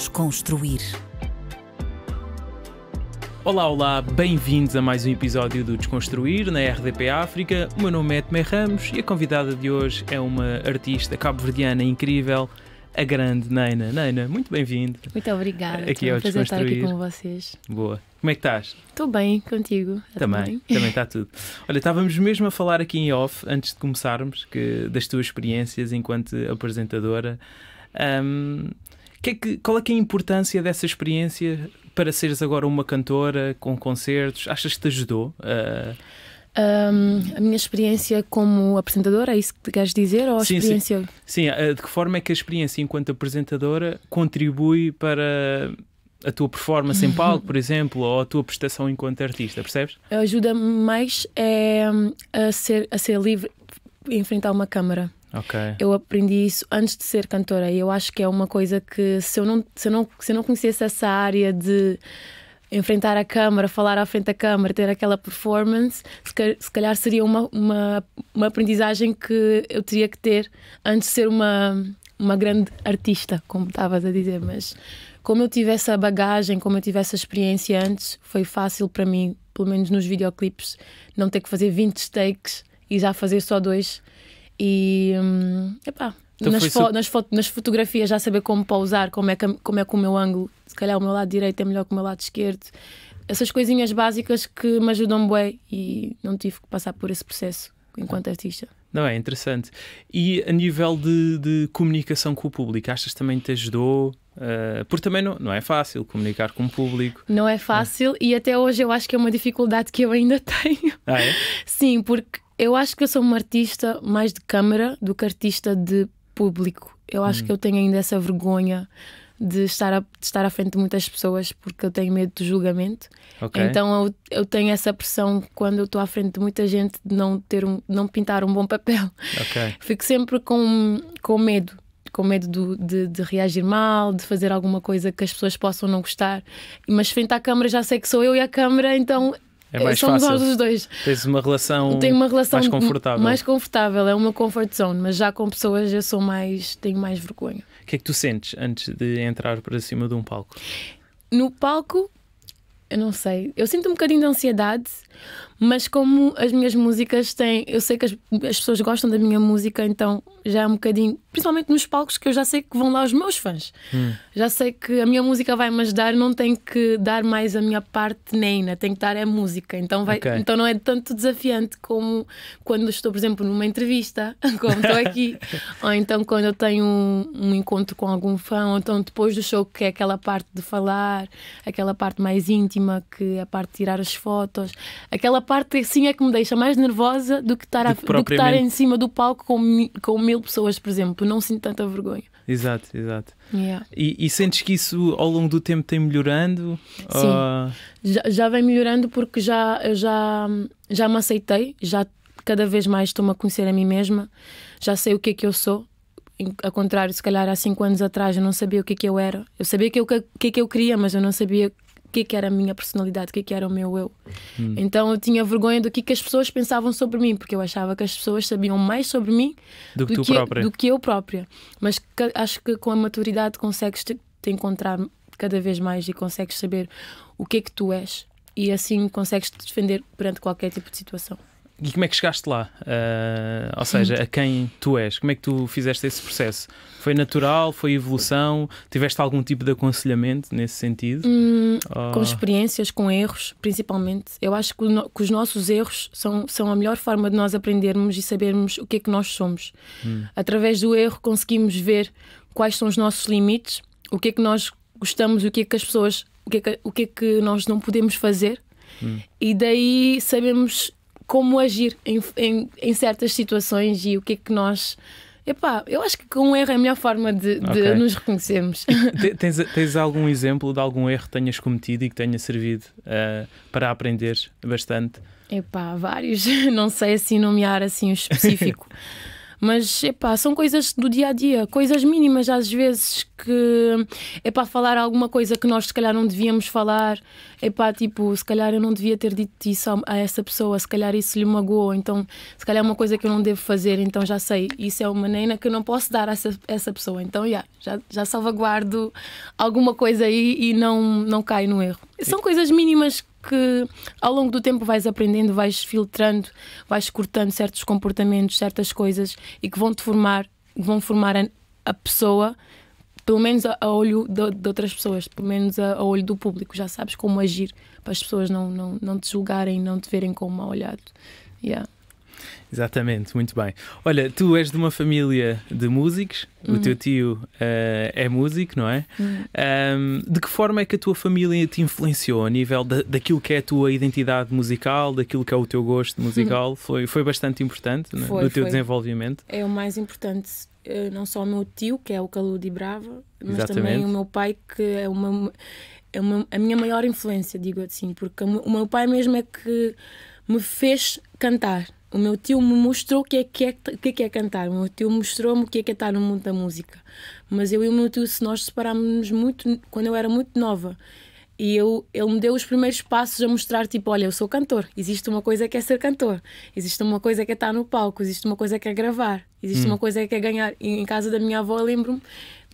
Desconstruir. Olá, olá, bem-vindos a mais um episódio do Desconstruir na RDP África. O meu nome é Tomé Ramos e a convidada de hoje é uma artista cabo-verdiana incrível, a grande Neina. Neina, muito bem vindo Muito obrigada. Aqui é o é prazer estar aqui com vocês. Boa. Como é que estás? Estou bem, contigo. Tá também, também está tudo. Olha, estávamos mesmo a falar aqui em off, antes de começarmos, que, das tuas experiências enquanto apresentadora. Um, que é que, qual é, que é a importância dessa experiência para seres agora uma cantora com concertos? Achas que te ajudou? Uh... Ah? Um, a minha experiência como apresentadora, é isso que queres dizer? Ou a sim, experiência... sim. sim, ah, de que forma é que a experiência enquanto apresentadora contribui para a tua performance em palco, por exemplo, ou a tua prestação enquanto artista, percebes? Ajuda me mais é, a, ser, a ser livre enfrentar uma câmara. Okay. Eu aprendi isso antes de ser cantora e eu acho que é uma coisa que se eu não, se eu não, se eu não conhecesse essa área de enfrentar a câmara, falar à frente da câmara, ter aquela performance, se calhar seria uma, uma, uma aprendizagem que eu teria que ter antes de ser uma, uma grande artista, como estavas a dizer. Mas como eu tive essa bagagem, como eu tive essa experiência antes, foi fácil para mim, pelo menos nos videoclipes, não ter que fazer 20 takes e já fazer só dois e. Hum, epá, então nas, fo nas, fo nas fotografias já saber como pousar, como é, que, como é que o meu ângulo, se calhar o meu lado direito é melhor que o meu lado esquerdo. Essas coisinhas básicas que me ajudam bem e não tive que passar por esse processo enquanto artista. Não, é interessante. E a nível de, de comunicação com o público, achas também te ajudou? Uh, porque também não, não é fácil comunicar com o público. Não é fácil é. e até hoje eu acho que é uma dificuldade que eu ainda tenho. Ah, é? Sim, porque eu acho que eu sou uma artista mais de câmara do que artista de público. Eu acho hum. que eu tenho ainda essa vergonha de estar, a, de estar à frente de muitas pessoas porque eu tenho medo do julgamento. Okay. Então eu, eu tenho essa pressão quando eu estou à frente de muita gente de não, ter um, não pintar um bom papel. Okay. Fico sempre com, com medo. Com medo do, de, de, reagir mal, de fazer alguma coisa que as pessoas possam não gostar. Mas frente à câmara já sei que sou eu e a câmara, então é mais Somos fácil. nós os dois. Tens uma relação, tenho uma relação mais confortável. Mais confortável, é uma comfort zone, mas já com pessoas eu sou mais, tenho mais vergonha. O que é que tu sentes antes de entrar para cima de um palco? No palco, eu não sei, eu sinto um bocadinho de ansiedade, mas como as minhas músicas têm. Eu sei que as, as pessoas gostam da minha música, então já é um bocadinho. Principalmente nos palcos que eu já sei que vão lá os meus fãs. Hum. Já sei que a minha música vai me ajudar, não tenho que dar mais a minha parte nem, né? tenho que dar a é música. Então, vai, okay. então não é tanto desafiante como quando estou, por exemplo, numa entrevista, como estou aqui, ou então quando eu tenho um, um encontro com algum fã, ou então depois do show, que é aquela parte de falar, aquela parte mais íntima, que é a parte de tirar as fotos, Aquela parte assim é que me deixa mais nervosa do que estar, do que a, do que estar em cima do palco com, com mil pessoas, por exemplo. Não sinto tanta vergonha. Exato, exato. Yeah. E, e, sentes que isso ao longo do tempo tem melhorando? Sim, já, já vem melhorando porque já, já, já me aceitei, já cada vez mais estou-me a conhecer a mim mesma, já sei o que é que eu sou. Ao contrário, se calhar há cinco anos atrás eu não sabia o que é que eu era. Eu sabia que o que é que eu queria, mas eu não sabia que, é que era a minha personalidade, o que, é que era o meu eu. Hum. Então eu tinha vergonha do que, é que as pessoas pensavam sobre mim, porque eu achava que as pessoas sabiam mais sobre mim do que, do que, eu, do que eu própria. Mas que, acho que com a maturidade consegues te, te, encontrar cada vez mais e consegues saber o que é que tu és. E assim consegues te defender perante qualquer tipo de situação. E como é que chegaste lá? Uh, ou seja, a quem tu és? Como é que tu fizeste esse processo? Foi natural? Foi evolução? Tiveste algum tipo de aconselhamento nesse sentido? Hum, Com experiências, com erros, principalmente. Eu acho que, no, que, os nossos erros são, são a melhor forma de nós aprendermos e sabermos o que é que nós somos. Hum. Através do erro conseguimos ver quais são os nossos limites, o que é que nós gostamos, o que é que as pessoas, o que é que, o que, é que nós não podemos fazer. Hum. E daí sabemos como agir em, em, em certas situações e o que é que nós. Epá, eu acho que com um erro é a melhor forma de, de okay. nos reconhecermos. Tens, tens, algum exemplo de algum erro que tenhas cometido e que tenha servido uh, para aprender bastante? Epá, vários. Não sei assim nomear assim o específico. Mas, epá, são coisas do dia a dia, coisas mínimas às vezes que é para falar alguma coisa que nós se calhar não devíamos falar, é para tipo, se calhar eu não devia ter dito isso a, essa pessoa, se calhar isso lhe magoou, então se calhar é uma coisa que eu não devo fazer, então já sei, isso é uma neina que eu não posso dar a essa, essa pessoa, então yeah, já, já salvaguardo alguma coisa aí e não, não caio no erro. São coisas mínimas que ao longo do tempo vais aprendendo, vais filtrando, vais cortando certos comportamentos, certas coisas e que vão te formar, vão formar a pessoa, pelo menos a, olho de, de outras pessoas, pelo menos a, a, olho do público. Já sabes como agir para as pessoas não, não, não te julgarem, não te verem com mal olhado. Yeah. Exatamente, muito bem. Olha, tu és de uma família de músicos, o teu hum. tio uh, é músico, não é? Um, de que forma é que a tua família te influenciou a nível da, daquilo que é a tua identidade musical, daquilo que é o teu gosto musical? Foi, foi bastante importante né? foi, no teu foi. desenvolvimento? É o mais importante, eh, não só o meu tio, que é o Caludi Brava, mas Exatamente. também o meu pai, que é uma, é uma, a minha maior influência, digo assim, porque o meu pai mesmo é que me fez cantar o meu tio me mostrou o que é, que é, que, que é cantar. O meu tio mostrou-me o que é que é estar no mundo da música. Mas eu e o meu tio, se nós separámos muito quando eu era muito nova. E eu, ele me deu os primeiros passos a mostrar, tipo, olha, eu sou cantor. Existe uma coisa que é ser cantor. Existe uma coisa que é estar no palco. Existe uma coisa que é gravar. Existe hum. uma coisa que é ganhar. E em casa da minha avó, lembro-me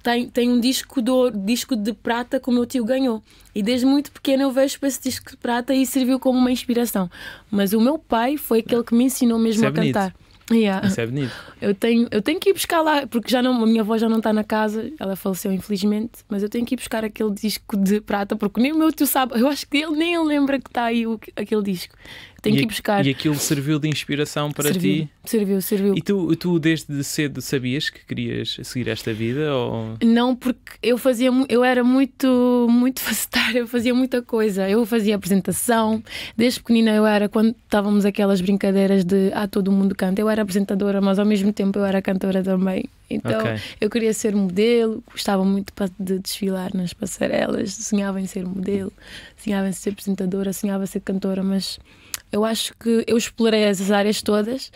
tem, tem um disco de, ouro, disco de prata que o meu tio ganhou. E desde muito pequeno eu vejo para esse disco de prata e serviu como uma inspiração. Mas o meu pai foi aquele que me ensinou mesmo a é cantar. Yeah. Isso é bonito. Eu tenho, eu tenho que ir buscar lá, porque já não, a minha avó já não está na casa, ela faleceu infelizmente, mas eu tenho que ir buscar aquele disco de prata, porque nem o meu tio sabe, eu acho que ele nem lembra que está aí o, aquele disco tenho e, que ir buscar. E aquilo serviu de inspiração para serviu, ti? Serviu, serviu. E tu, tu desde cedo sabias que querias seguir esta vida? Ou... Não, porque eu fazia, eu era muito, muito facetária, eu fazia muita coisa. Eu fazia apresentação, desde pequenina eu era, quando estávamos aquelas brincadeiras de ah, todo mundo canta, eu era apresentadora, mas ao mesmo tempo eu era cantora também. Então okay. eu queria ser modelo, gostava muito de desfilar nas passarelas, sonhava em ser modelo, sonhava em ser apresentadora, sonhava em ser cantora, mas eu acho que eu explorei as áreas todas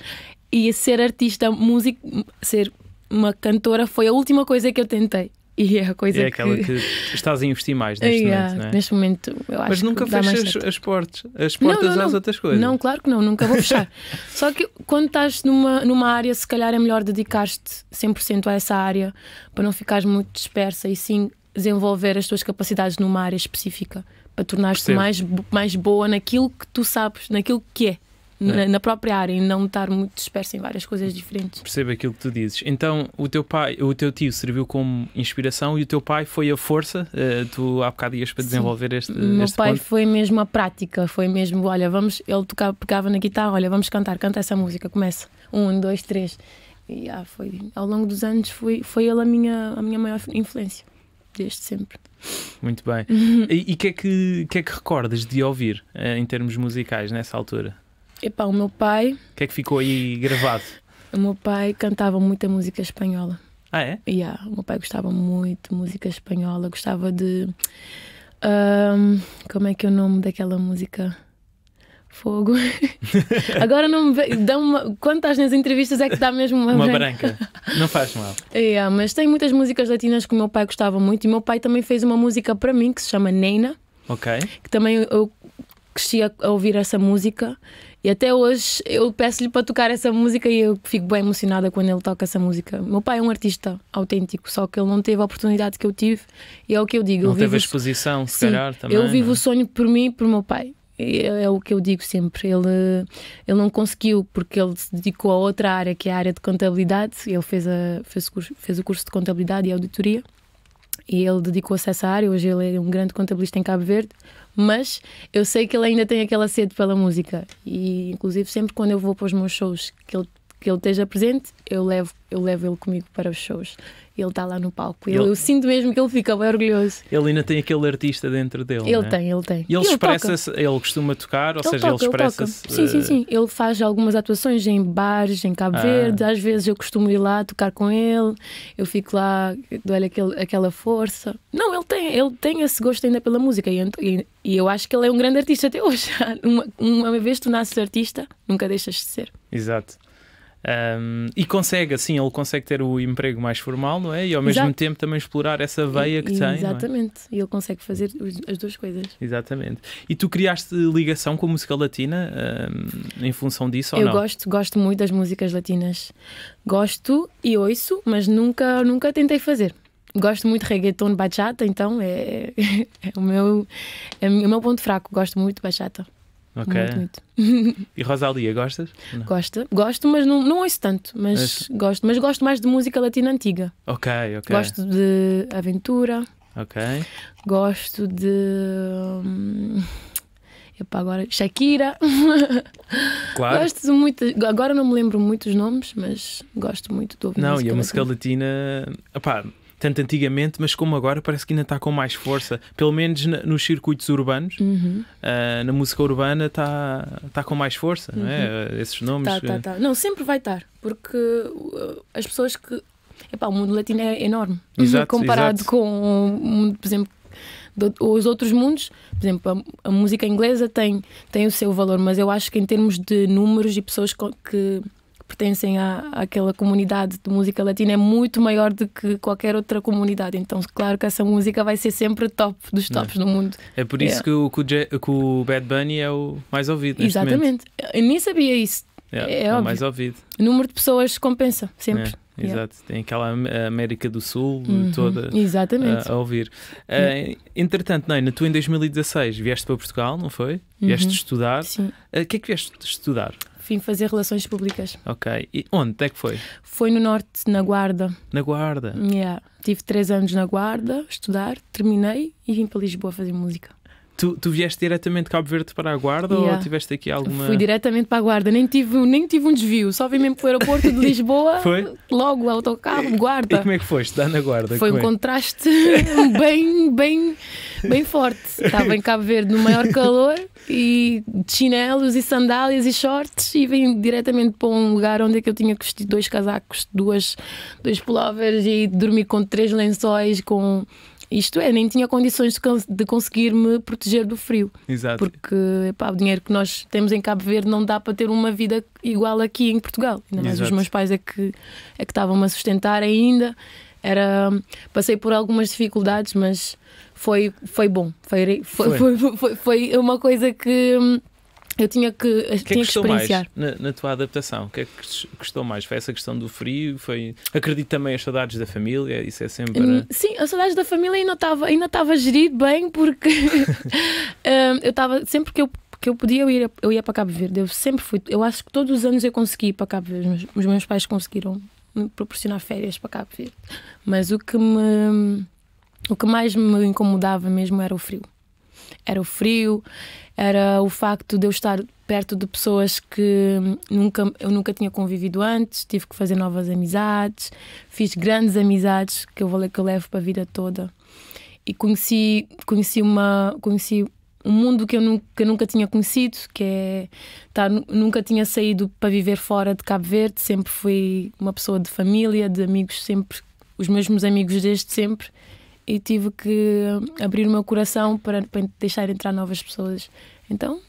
e ser artista, música, ser uma cantora foi a última coisa que eu tentei. E é a coisa é aquela que... estás a investir mais neste yeah, momento, é? Neste momento, eu acho Mas nunca fechas as, as portas, as portas não, não, às não. outras coisas. Não, claro que não, nunca vou fechar. Só que quando estás numa, numa área, se calhar é melhor dedicar-te 100% a essa área para não ficares muito dispersa e sim desenvolver as tuas capacidades numa área específica para tornar-te mais, mais boa naquilo que tu sabes, naquilo que é. Na, é. na, própria área e não estar muito disperso em várias coisas diferentes. Percebo aquilo que tu dizes. Então, o teu pai, o teu tio serviu como inspiração e o teu pai foi a força? Uh, tu há bocado ias para desenvolver Sim. este. Meu este pai ponto. foi mesmo a prática, foi mesmo, olha, vamos, ele tocava, pegava na guitarra, olha, vamos cantar, canta essa música, começa. Um, dois, três. E ah, foi, ao longo dos anos foi, foi ele a minha, a minha maior influência desde sempre. Muito bem. e o que, é que, que é que recordas de ouvir eh, em termos musicais nessa altura? Epá, o meu pai. O que é que ficou aí gravado? O meu pai cantava muita música espanhola. Ah, é? Yeah, o meu pai gostava muito de música espanhola, gostava de. Um, como é que é o nome daquela música? fogo. Agora não me dá uma. nas entrevistas é que dá mesmo uma, uma branca. branca. Não faz mal. é mas tem muitas músicas latinas que o meu pai gostava muito e meu pai também fez uma música para mim que se chama Neina. Ok. Que também eu cresci a ouvir essa música e até hoje eu peço-lhe para tocar essa música e eu fico bem emocionada quando ele toca essa música. Meu pai é um artista autêntico, só que ele não teve a oportunidade que eu tive e é o que eu digo. Não eu teve vivo... exposição, se Sim, calhar também. Eu vivo é? o sonho por mim e por meu pai. É, é, o que eu digo sempre. Ele, ele não conseguiu porque ele se dedicou a outra área, que é a área de contabilidade. Ele fez, a, fez, o, curso, fez o curso de contabilidade e auditoria e ele dedicou-se a essa área. Hoje ele é um grande contabilista em Cabo Verde, mas eu sei que ele ainda tem aquela sede pela música. E inclusive sempre quando eu vou para os meus shows, que ele que ele esteja presente, eu levo, eu levo ele comigo para os shows. Ele está lá no palco. Ele, ele... Eu sinto mesmo que ele fica bem orgulhoso. Ele ainda tem aquele artista dentro dele. Ele né? tem, ele tem. E ele, ele expressa ele costuma tocar, ou ele seja, toca, ele expressa-se. Sim, sim, eh, sim. Ele faz algumas atuações em bares, em Cabo ah. Verde. Às vezes eu costumo ir lá tocar com ele. Eu fico lá, dou-lhe aquele, aquela força. Não, ele tem, ele tem esse gosto ainda pela música. E, e, e eu acho que ele é um grande artista até hoje. uma, uma vez tu nasces artista, nunca deixas de ser. Exato. Um, e consegue, assim, ele consegue ter o emprego mais formal, não é? E ao Exato. mesmo tempo também explorar essa veia e, que tem. É? Exatamente, é? e ele consegue fazer as duas coisas. Exatamente. E tu criaste ligação com a música latina um, em função disso Eu ou não? gosto, gosto muito das músicas latinas. Gosto e ouço, mas nunca, nunca tentei fazer. Gosto muito de reggaeton, bachata, então é, é, o meu, é o meu ponto fraco. Gosto muito de bachata. Ok. Muito, muito. E Rosalia, gostas? Não. Gosto, gosto, mas não, não ouço tanto, mas, mas gosto. Mas gosto mais de música latina antiga. Ok, ok. Gosto de aventura. Ok. Gosto de. Hum, epá, agora. Shakira. Claro. gosto muito. Agora não me lembro muito os nomes, mas gosto muito do. Não, e a música latina. latina epá, tanto antigamente, mas como agora parece que ainda está com mais força, pelo menos na, nos circuitos urbanos, uhum. uh, na música urbana está tá com mais força, uhum. não é? Uhum. Ah, esses nomes. Tá, tá, tá. Não, sempre vai estar, porque ah, as pessoas que. Epá, o mundo latino é enorme exato, uhum. comparado exato. com o mundo, por exemplo, os outros mundos, por exemplo, a, a, música inglesa tem, tem o seu valor, mas eu acho que em termos de números e pessoas que pertencem à, àquela comunidade de música latina é muito maior do que qualquer outra comunidade. Então, claro que essa música vai ser sempre top dos é? tops no mundo. É por isso é. que o, que, o, Bad Bunny é o mais ouvido. Exatamente. Eu nem sabia isso. É, é, é o mais ouvido. O número de pessoas compensa, sempre. Exato, yeah. tem aquela América do Sul uhum, toda a, a, ouvir. Uh, entretanto, Neina, tu em 2016 vieste para Portugal, não foi? Uhum. Vieste estudar. Sim. O uh, eh, que é que vieste estudar? Vim fazer relações públicas. Ok. E onde é que foi? Foi no norte, na Guarda. Na Guarda? Yeah. Tive três anos na Guarda, estudar, terminei e vim para Lisboa fazer música. Tu, tu vieste diretamente de Cabo Verde para a Guarda yeah. ou tiveste aqui alguma. Fui diretamente para a Guarda, nem tive, nem tive um desvio, só vim mesmo para o aeroporto de Lisboa, Foi? logo autocarro, Guarda. E como é que foste? Dá na Guarda. Foi um é? contraste bem, bem, bem forte. Estava em Cabo Verde no maior calor e de chinelos e sandálias e shorts e vim diretamente para um lugar onde é que eu tinha que vestir dois casacos, duas, dois pullovers e dormi com três lençóis, com isto é, nem tinha condições de, de conseguir me proteger do frio. Exato. Porque epá, o dinheiro que nós temos em Cabo Verde não dá para ter uma vida igual aqui em Portugal. Ainda mais Exato. os meus pais é que é estavam-me a sustentar ainda. Era, passei por algumas dificuldades, mas foi, foi bom. Foi, foi, foi. foi, foi uma coisa que hum, eu tinha eh, que, é que, tinha que experienciar. Na, na, tua adaptação, o que é que custou mais? Foi essa questão do frio? Foi... Acredito também as saudades da família? Isso é sempre. Hum, sim, as saudades da família ainda estava ainda estava gerido bem, porque hum, eu estava. Sempre que eu, que eu podia, eu ia, eu ia para Cabo Verde. Eu sempre fui. Eu acho que todos os anos eu consegui ir para Cabo Verde. Os meus pais conseguiram me proporcionar férias para Cabo Verde. Mas o que me. O que mais me incomodava mesmo era o frio. Era o frio, era o facto de eu estar perto de pessoas que nunca, eu nunca tinha convivido antes, tive que fazer novas amizades, fiz grandes amizades que eu vou que eu levo para a vida toda. E conheci, conheci, uma, conheci um mundo que eu, nunca, que eu nunca tinha conhecido, que é tá, nunca tinha saído para viver fora de Cabo Verde, sempre fui uma pessoa de família, de amigos, sempre os mesmos amigos desde sempre e tive que abrir o meu coração para, para deixar entrar novas pessoas então,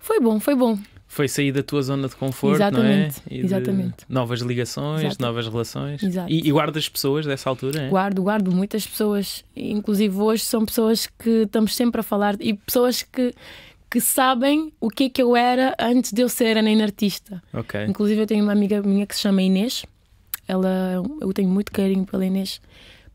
foi bom, foi bom. Foi sair da tua zona de conforto, exatamente, não é? E exatamente. Novas ligações, Exato. novas relações. Exato. E, e guardas pessoas dessa altura, é? Guardo, guardo muitas pessoas. Inclusive hoje são pessoas que estamos sempre a falar e pessoas que que sabem o que é que eu era antes de eu ser a Nena Artista. ok Inclusive, eu tenho uma amiga minha que se chama Inês. Ela, eu tenho muito carinho pela Inês,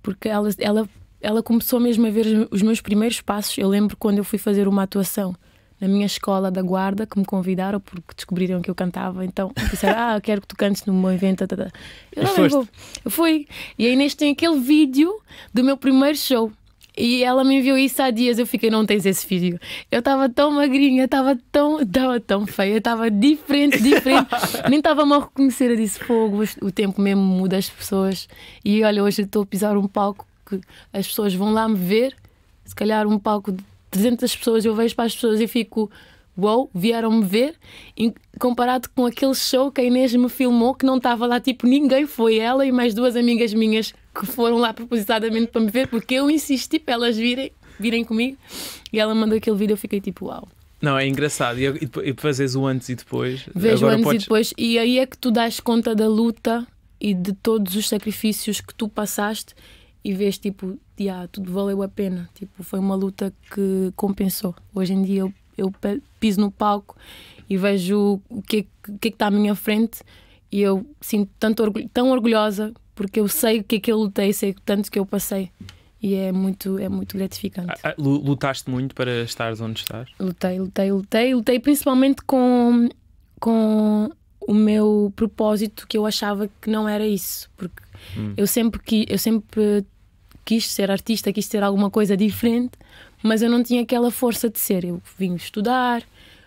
porque ela, ela, ela começou mesmo a ver os meus primeiros passos. Eu lembro quando eu fui fazer uma atuação na minha escola da guarda que me convidaram porque descobriram que eu cantava. Então disseram, ah, quero que tu cantes no meu evento. Tá, tá, tá. Eu não Eu fui. E aí neste tem aquele vídeo do meu primeiro show. E ela me enviou isso há dias. Eu fiquei, não tens esse vídeo. Eu estava tão magrinha, estava tão, estava tão feia, estava diferente, diferente. Nem estava mal a reconhecer. Eu disse, fogo, o tempo mesmo muda as pessoas. E olha, hoje estou a pisar um palco que as pessoas vão lá me ver. Se calhar um palco de presente pessoas, eu vejo para as pessoas e fico uou, wow, vieram-me ver, comparado com aquele show que a Inês me filmou, que não estava lá, tipo, ninguém foi ela e mais duas amigas minhas que foram lá propositadamente para me ver, porque eu insisti para elas virem, virem comigo. E ela mandou aquele vídeo, eu fiquei tipo, uau. Wow. Não, é engraçado. E, e, e fazes o antes e depois. Vejo Agora antes podes... e depois. E aí é que tu dás conta da luta e de todos os sacrifícios que tu passaste e vês tipo, yeah, tudo valeu a pena. Tipo, foi uma luta que compensou. Hoje em dia eu, eu piso no palco e vejo o que, que é que está é à minha frente e eu sinto tanto orgulho, tão orgulhosa porque eu sei o que é que eu lutei, sei tanto que eu passei. E é muito, é muito gratificante. Ah, ah, lutaste muito para estar onde estás? Lutei, lutei, lutei. Lutei principalmente com, com o meu propósito que eu achava que não era isso. Porque hum. eu, sempre que, eu sempre quis ser artista, quis ser alguma coisa diferente, mas eu não tinha aquela força de ser. Eu vim estudar,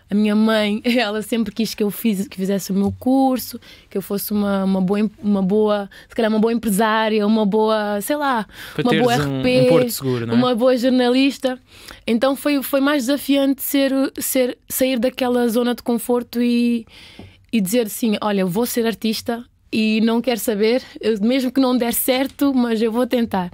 a minha mãe, ela sempre quis que eu fiz, que fizesse o meu curso, que eu fosse uma, uma, boa, uma boa, se calhar uma boa empresária, uma boa, sei lá, Para uma boa RP, um, um seguro, é? uma boa jornalista. Então foi, foi mais desafiante ser, ser, sair daquela zona de conforto e, e dizer assim, olha, vou ser artista e não quero saber, mesmo que não der certo, mas eu vou tentar.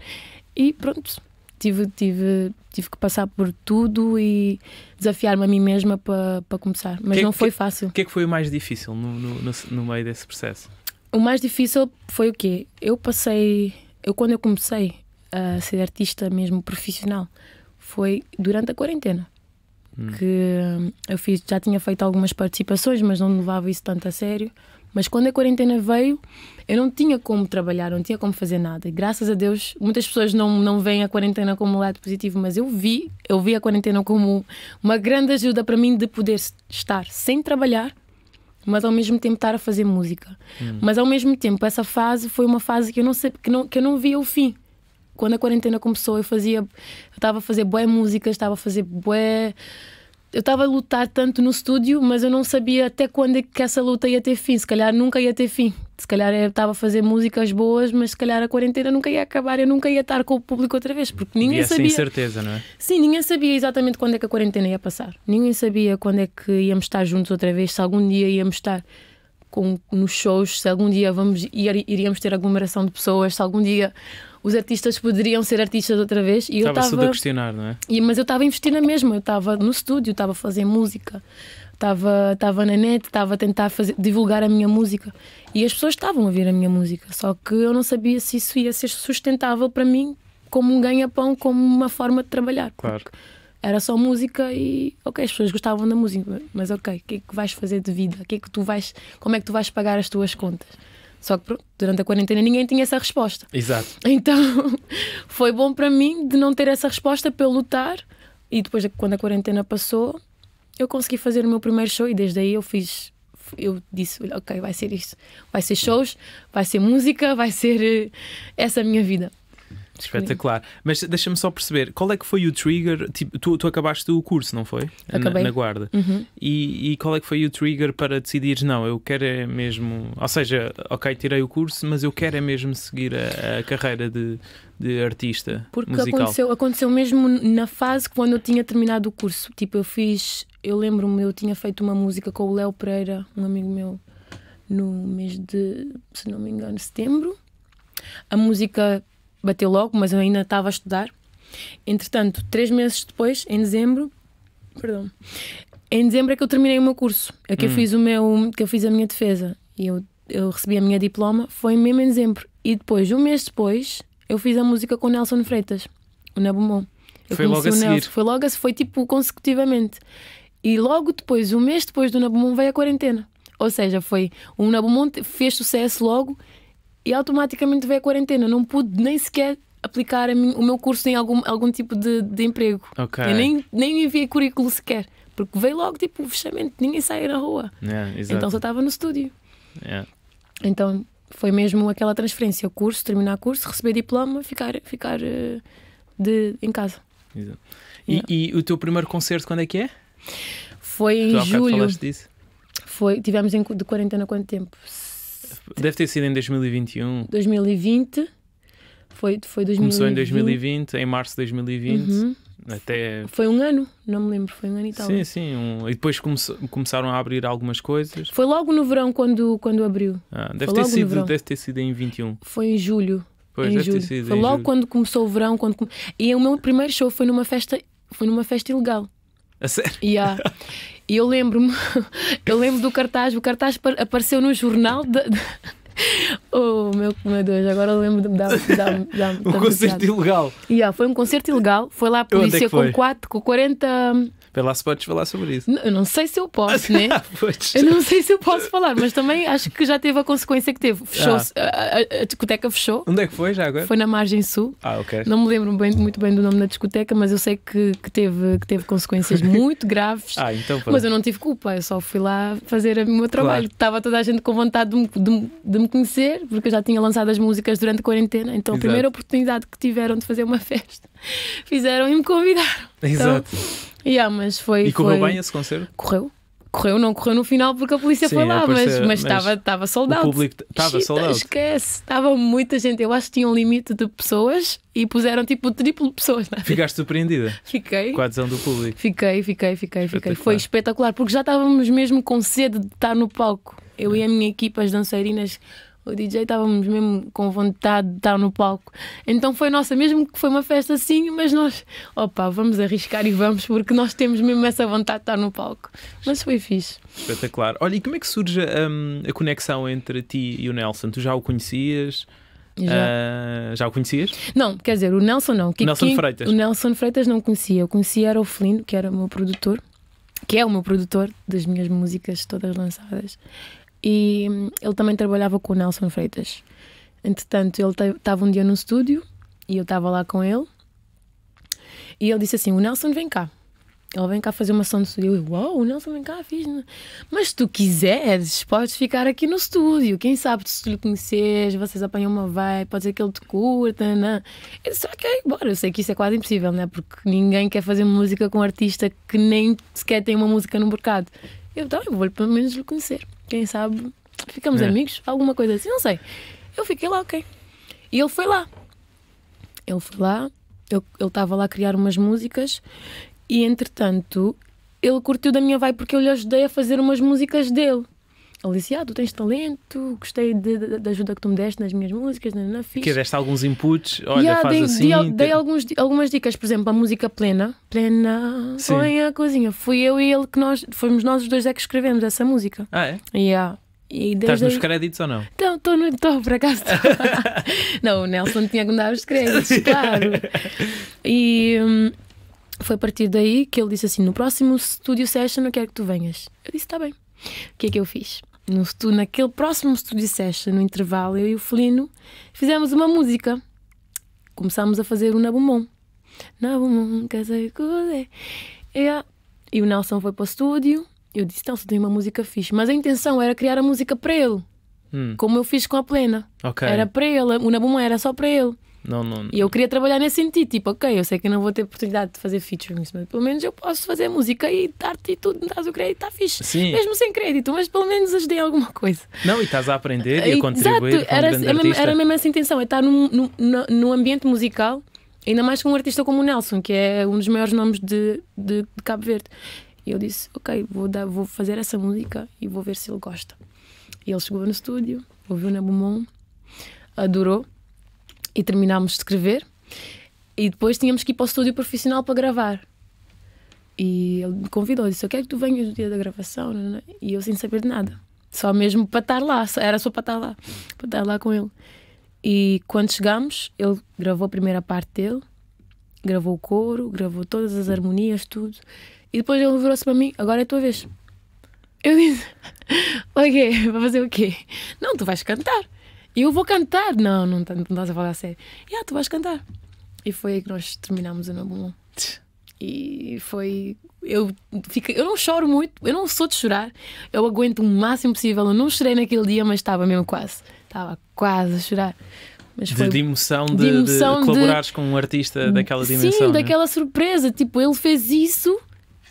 E pronto, tive, tive, tive que passar por tudo e desafiar-me a mim mesma para pa começar. Mas que, é não foi que, fácil. O que é que foi o mais difícil no, no, no, meio desse processo? O mais difícil foi o quê? Eu passei, eu quando eu comecei a ser artista mesmo profissional, foi durante a quarentena. Hum. Que hum, eu fiz, já tinha feito algumas participações, mas não levava isso tanto a sério. Mas quando a quarentena veio, eu não tinha como trabalhar, não tinha como fazer nada. E graças a Deus, muitas pessoas não, não veem a quarentena como um lado positivo, mas eu vi, eu vi a quarentena como uma grande ajuda para mim de poder estar sem trabalhar, mas ao mesmo tempo estar a fazer música. Hum. Mas ao mesmo tempo, essa fase foi uma fase que eu não sei, que não, que eu não via o fim. Quando a quarentena começou, eu fazia, eu estava a fazer boa músicas, estava a fazer boé. Bué eu estava a lutar tanto no estúdio, mas eu não sabia até quando é que essa luta ia ter fim. Se calhar nunca ia ter fim. Se calhar eu estava a fazer músicas boas, mas se calhar a quarentena nunca ia acabar, eu nunca ia estar com o público outra vez, porque ninguém e essa sabia. certeza, não é? Sim, ninguém sabia exatamente quando é que a quarentena ia passar. Ninguém sabia quando é que íamos estar juntos outra vez, se algum dia íamos estar com, nos shows, se algum dia vamos ir, iríamos ter aglomeração de pessoas, se algum dia os artistas poderiam ser artistas outra vez. E estava eu a questionar, não é? E, mas eu estava a investir na mesma, eu estava no estúdio, estava a fazer música, estava, estava na net, estava a tentar fazer, divulgar a minha música. E as pessoas estavam a ouvir a minha música, só que eu não sabia se isso ia ser sustentável para mim como um ganha-pão, como uma forma de trabalhar. Claro. Porque era só música e, ok, as pessoas gostavam da música, mas ok, o que é que vais fazer de vida? que é que tu vais, como é que tu vais pagar as tuas contas? Só que durante a quarentena ninguém tinha essa resposta. Exato. Então foi bom para mim de não ter essa resposta para eu lutar. E depois, quando a quarentena passou, eu consegui fazer o meu primeiro show e desde aí eu fiz. Eu disse: ok, vai ser isso Vai ser shows, vai ser música, vai ser eh, essa minha vida. Espetacular. Mas deixa-me só perceber, qual é que foi o trigger? Tipo, tu, tu acabaste o curso, não foi? Acabei. Na, na guarda. Uhum. E, e, qual é que foi o trigger para decidires, não, eu quero é mesmo. Ou seja, ok, tirei o curso, mas eu quero é mesmo seguir a, a carreira de, de artista Porque musical. Aconteceu, aconteceu mesmo na fase quando eu tinha terminado o curso. Tipo, eu fiz. Eu lembro-me, eu tinha feito uma música com o Léo Pereira, um amigo meu, no mês de, se não me engano, setembro. A música bateu logo, mas eu ainda estava a estudar. Entretanto, três meses depois, em dezembro, perdão, em dezembro é que eu terminei o meu curso, é que hum. eu fiz o meu, que eu fiz a minha defesa e eu, eu recebi a minha diploma, foi mesmo em dezembro. E depois, um mês depois, eu fiz a música com o Nelson Freitas, o Nabumon. Eu foi logo a Nelson, foi logo foi tipo consecutivamente. E logo depois, um mês depois do Nabumon, veio a quarentena. Ou seja, foi o Nabumon fez sucesso logo e automaticamente veio a quarentena. Não pude nem sequer aplicar mim, o meu curso em algum, algum tipo de, de emprego. Okay. Eu nem, nem enviei currículo sequer. Porque veio logo tipo o fechamento, ninguém saía na rua. Yeah, é, Então só estava no estúdio. Yeah. É. Então foi mesmo aquela transferência: o curso, terminar curso, receber diploma, ficar, ficar eh, de, em casa. Exactly. Yeah. E, e, o teu primeiro concerto quando é que é? Foi em julho. Disso? Foi, tivemos em, de quarentena quanto tempo? Deve ter sido em 2021. 2020. Foi, foi 2020. Começou em 2020, em março de 2020. Uhum. Até... Foi um ano, não me lembro, foi um ano e tal. Sim, sim. Um... E depois come... começaram a abrir algumas coisas. Foi logo no verão quando, quando abriu. Ah, deve, ter sido, deve ter sido em 21. Foi em julho. Pois, em julho. Sido, foi em logo julho. quando começou o verão. Quando come... E o meu primeiro show foi numa festa, foi numa festa ilegal. A sério? Yeah. E eu lembro-me, eu lembro do cartaz, o cartaz apareceu no jornal de, de... Oh, meu, meu Deus, agora lembro de dar Um concerto ilegal. Yeah, foi um concerto ilegal. Foi lá a é polícia com, 4, com 40 pela lá se podes falar sobre isso. eu não sei se eu posso, né? Ah, eu não sei se eu posso falar, mas também acho que já teve a consequência que teve. Fechou-se, ah. a, a, a, discoteca fechou. Onde é que foi já agora? Foi na Margem Sul. Ah, ok. Não me lembro bem, muito bem do nome da discoteca, mas eu sei que, que, teve, que teve consequências muito graves. Ah, então foi. Mas eu não tive culpa, eu só fui lá fazer o meu trabalho. Claro. Estava toda a gente com vontade de me, de, de me, conhecer, porque eu já tinha lançado as músicas durante a quarentena. Então, Exato. a primeira oportunidade que tiveram de fazer uma festa, fizeram e me convidaram. Então, Exato. Então, yeah, mas foi, e correu foi... bem esse concerto? Correu. Correu, não correu no final porque a polícia Sim, foi lá, mas, mas estava, estava soldado. O público estava soldado. Esquece, estava muita gente. Eu acho que tinha um limite de pessoas e puseram tipo triplo de pessoas. É? Ficaste surpreendida? Fiquei. Com a adesão do público. Fiquei, fiquei, fiquei, fiquei. Foi espetacular porque já estávamos mesmo com sede de estar no palco. Eu e a minha equipa, as dançarinas, o DJ estávamos mesmo com vontade de estar no palco. Então foi nossa, mesmo que foi uma festa assim, mas nós, opa, vamos arriscar e vamos, porque nós temos mesmo essa vontade de estar no palco. Mas foi fixe. Espetacular. Olha, e como é que surge um, a conexão entre ti e o Nelson? Tu já o conhecias? Já. Uh, já o conhecias? Não, quer dizer, o Nelson não. Que, Nelson quem, Freitas. O Nelson Freitas não conhecia. Eu conhecia era o Flynn, que era o meu produtor, que é o meu produtor das minhas músicas todas lançadas e ele também trabalhava com o Nelson Freitas. Entretanto, ele estava um dia no estúdio e eu estava lá com ele e ele disse assim: O Nelson vem cá. Ele vem cá fazer uma ação de estúdio. Eu, uau, wow, o Nelson vem cá, fiz. Mas se tu quiseres, podes ficar aqui no estúdio. Quem sabe se tu lhe conheces, vocês apanham uma vai, pode ser que ele te curta. Não. Né? Eu disse, ok, bora. Eu sei que isso é quase impossível, né? Porque ninguém quer fazer música com um artista que nem sequer tem uma música no mercado. Eu, então, eu vou pelo menos lhe conhecer. Quem sabe ficamos é. amigos, alguma coisa assim, não sei. Eu fiquei lá, ok. E ele foi lá. Ele foi lá, eu, ele estava lá a criar umas músicas e entretanto ele curtiu da minha vibe porque eu lhe ajudei a fazer umas músicas dele. Alicia, tu tens talento, gostei da ajuda que tu me deste nas minhas músicas, na, na fixe. Que deste alguns inputs, olha, yeah, faz dei, assim. Dei, tipo dei alguns, algumas dicas, por exemplo, a música plena, plena, Sim. põe a cozinha. Fui eu e ele que nós, fomos nós os dois é que escrevemos essa música. Ah, é? Yeah. E Estás nos créditos ou não? Não, estou, no... estou por acaso. não, o Nelson tinha que me dar os créditos, claro. E hum, foi a partir daí que ele disse assim: no próximo studio session eu quero que tu venhas. Eu disse: está bem. O que é que eu fiz? No, tu, naquele próximo studio session, no intervalo, eu e o Felino fizemos uma música. Começámos a fazer o Nabumon. Nabumon, Casaicule. É. E o Nelson foi para o estúdio. Eu disse: Nelson, tem uma música fixe. Mas a intenção era criar a música para ele. Hum. Como eu fiz com a Plena. Okay. Era para ele. O Nabumon era só para ele. Não, não, E eu queria trabalhar nesse sentido, tipo, ok, eu sei que não vou ter oportunidade de fazer features, mas pelo menos eu posso fazer música e dar-te tudo, me dás o crédito, está fixe. Sim. Mesmo sem crédito, mas pelo menos ajudei alguma coisa. Não, e estás a aprender e, a contribuir. Exato, era, a era, era mesmo essa intenção, é estar num, num, num ambiente musical, ainda mais com um artista como o Nelson, que é um dos maiores nomes de, de, de Cabo Verde. E eu disse, ok, vou, dar, vou fazer essa música e vou ver se ele gosta. E ele chegou no estúdio, ouviu na Bumon, adorou e terminámos de escrever. E depois tínhamos que ir para o estúdio profissional para gravar. E ele me convidou, disse: Eu quero que tu venhas no dia da gravação. E eu sem saber de nada, só mesmo para estar lá, era só para estar lá, para estar lá com ele. E quando chegámos, ele gravou a primeira parte dele, gravou o coro, gravou todas as harmonias, tudo. E depois ele virou-se para mim: Agora é a tua vez. Eu disse: Ok, vai fazer o quê? Não, tu vais cantar. E eu vou cantar. Não, não, não estás a falar a sério. E ah, tu vais cantar. E foi aí que nós terminamos o Nabum. E foi. Eu, fico, eu não choro muito, eu não sou de chorar. Eu aguento o máximo possível. Eu não chorei naquele dia, mas estava mesmo quase. Estava quase a chorar. Mas de, foi, de emoção de, de, de colaborares com um artista daquela dimensão. Sim, né? daquela surpresa. Tipo, ele fez isso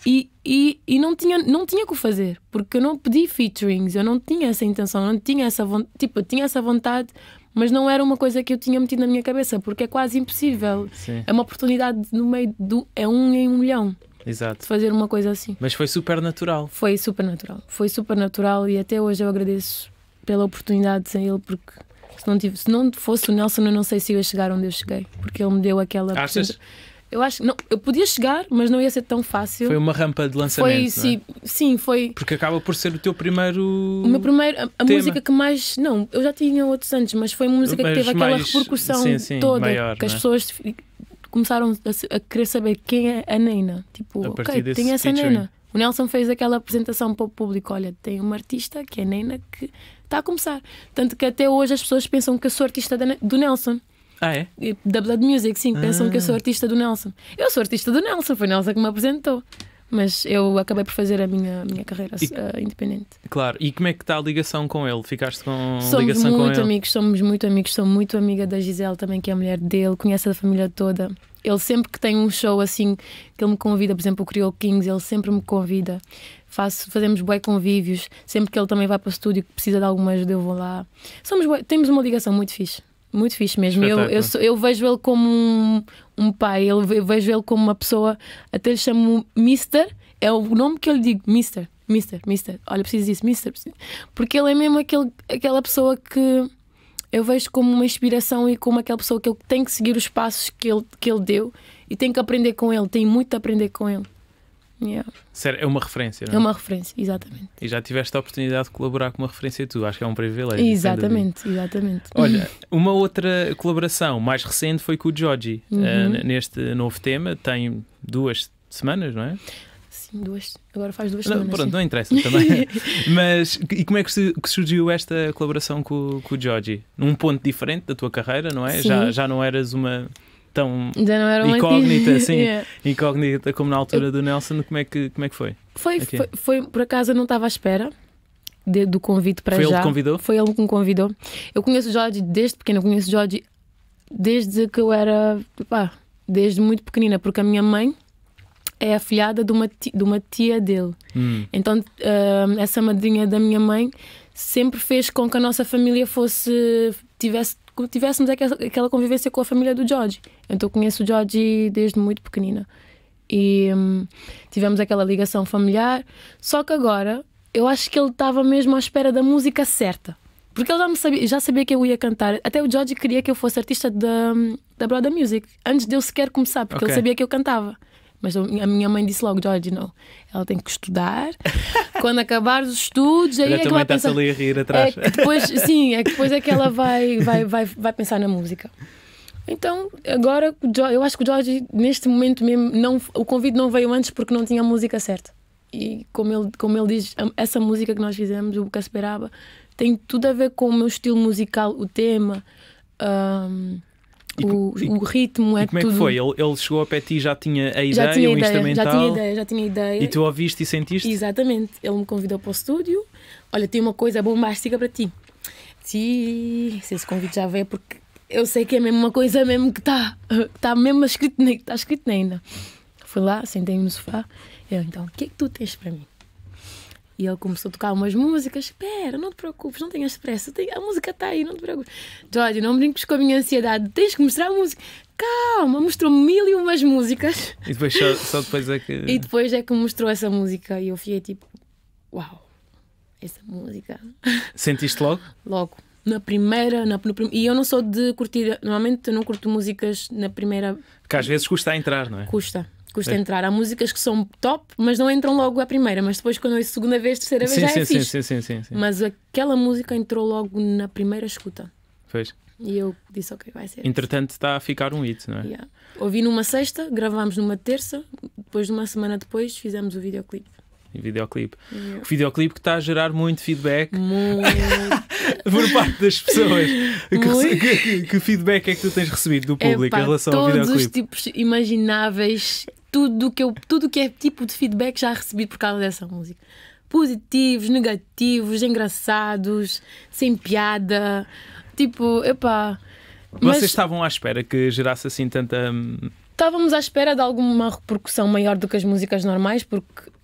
e, e, e não tinha não tinha que fazer, porque eu não pedi featurings, eu não tinha essa intenção, não tinha essa vontade, tipo, eu tinha essa vontade, mas não era uma coisa que eu tinha metido na minha cabeça, porque é quase impossível. Sim. É uma oportunidade no meio do é um em um milhão. Exato. De fazer uma coisa assim. Mas foi super natural. Foi super natural. Foi super natural e até hoje eu agradeço pela oportunidade sem ele, porque se não, tive, se não fosse o Nelson, eu não sei se eu ia chegar onde eu cheguei, porque ele me deu aquela. Achas? Eu acho não, eu podia chegar, mas não ia ser tão fácil. Foi uma rampa de lançamento. Foi, é? sim, sim, foi. Porque acaba por ser o teu primeiro. O meu primeiro. A, a música que mais. Não, eu já tinha outros antes, mas foi uma música mas que teve mais, aquela repercussão sim, sim, toda. Maior, que as é? pessoas começaram a, a, querer saber quem é a Nena. Tipo, ok, tem essa featuring. Nena. O Nelson fez aquela apresentação para o público: olha, tem uma artista que é a Nena que está a começar. Tanto que até hoje as pessoas pensam que eu sou artista do Nelson. Ah, é? Da Blood Music, sim. Pensam que eu sou ah. artista do Nelson. Eu sou artista do Nelson, foi Nelson que me apresentou. Mas eu acabei por fazer a minha, minha carreira e, uh, independente. Claro, e como é que está a ligação com ele? Ficaste com somos ligação com ele? Somos muito amigos, somos muito amigos. Sou muito amiga da Gisele também, que é a mulher dele, conhece a família toda. Ele sempre que tem um show assim, que ele me convida, por exemplo, o Criol Kings, ele sempre me convida. Faço, fazemos bué convívios. Sempre que ele também vai para o estúdio, que precisa de alguma ajuda, eu vou lá. Somos bué, temos uma ligação muito fixe. Muito fixe mesmo. Eu, eu, eu, vejo ele como um, um pai, eu, eu vejo ele como uma pessoa, até lhe chamo Mister, é o nome que eu lhe digo, Mister, Mister, Mister. Olha, preciso disso, Mister. Porque ele é mesmo aquele, aquela pessoa que eu vejo como uma inspiração e como aquela pessoa que ele tem que seguir os passos que ele, que ele deu e tem que aprender com ele, tem muito a aprender com ele. Yeah. é uma referência, não é? É uma referência, exatamente. E já tiveste a oportunidade de colaborar com uma referência tu, acho que é um privilégio. Exatamente, exatamente. Olha, uma outra colaboração mais recente foi com o Jodi eh, uhum. uh, neste novo tema, tem duas semanas, não é? Sim, duas. Agora faz duas não, semanas. Pronto, sim. não interessa também. Mas e como é que, surgiu esta colaboração com, com o Jodi? Num ponto diferente da tua carreira, não é? Sim. Já, já não eras uma tão incógnita, assim, yeah. incógnita como na altura do Nelson, como é que, como é que foi? Foi, foi, foi, por acaso eu não estava à espera. De, do convite para já. Foi ele que convidou? Foi ele que me convidou. Eu conheço o Jorge desde eu conheço o Jorge desde que eu era, pá, desde muito pequenina, porque a minha mãe é afilhada de uma tia, de uma tia dele. Hum. Então, uh, essa madrinha da minha mãe sempre fez com que a nossa família fosse tivesse tivéssemos aquela convivência com a família do George. Então conheço o George desde muito pequenina. E hum, tivemos aquela ligação familiar. Só que agora eu acho que ele estava mesmo à espera da música certa. Porque ele já, sabia, já sabia que eu ia cantar. Até o George queria que eu fosse artista da, da Broadway Music, antes de eu sequer começar, porque okay. ele sabia que eu cantava. Mas a minha mãe disse logo: George, não, ela tem que estudar. Quando acabar os estudos, aí é que vai pensar. ali a rir é atrás. É depois, sim, é que depois é que ela vai, vai, vai, vai pensar na música. Então, agora, eu acho que o George, neste momento mesmo, não, o convite não veio antes porque não tinha a música certa. E como ele, como ele diz, essa música que nós fizemos, o Casperaba, tem tudo a ver com o meu estilo musical, o tema. Um, o, e, o ritmo, é e como tudo... é que foi? Ele, ele, chegou a pé ti e já tinha a ideia, já tinha o ideia, instrumental? Já tinha ideia, já tinha ideia. E tu ouviste e sentiste? Exatamente. Ele me convidou para o estúdio. Olha, tem uma coisa bombástica para ti. Ti, se esse convite já veio, é porque eu sei que é mesmo uma coisa mesmo que está tá mesmo escrito, está escrito ainda. Fui lá, sentei-me no sofá. Eu, então, o que é que tu tens para mim? E ele começou a tocar umas músicas. Espera, não te preocupes, não tenhas pressa. A música está aí, não te preocupes. Jorge, não brinques com a minha ansiedade. Tens que mostrar a música. Calma, mostrou mil e umas músicas. E depois só, só depois é que. E depois é que mostrou essa música. E eu fiquei tipo, uau, essa música. Sentiste logo? Logo. Na primeira, na, no, e eu não sou de curtir. Normalmente eu não curto músicas na primeira. Porque às vezes custa a entrar, não é? Custa custa é. entrar. Há músicas que são top, mas não entram logo à primeira, mas depois quando eu a segunda vez, terceira sim, vez sim, já é sim, fixe. Sim, sim, sim, Mas aquela música entrou logo na primeira escuta. fez E eu disse, ok, vai ser. Entretanto, está a ficar um hit, não é? Yeah. Ouvi numa sexta, gravámos numa terça, depois de uma semana depois fizemos o videoclipe. E videoclipe. Yeah. O videoclipe que está a gerar muito feedback muito... por parte das pessoas. Que, que, que, feedback é que tu tens recebido do público em relação ao videoclipe? Todos os tipos imagináveis tudo que eu tudo que é tipo de feedback já recebi por causa dessa música positivos negativos engraçados sem piada tipo epá vocês mas... estavam à espera que gerasse assim tanta hum, estávamos à espera de alguma repercussão maior do que as músicas normais porque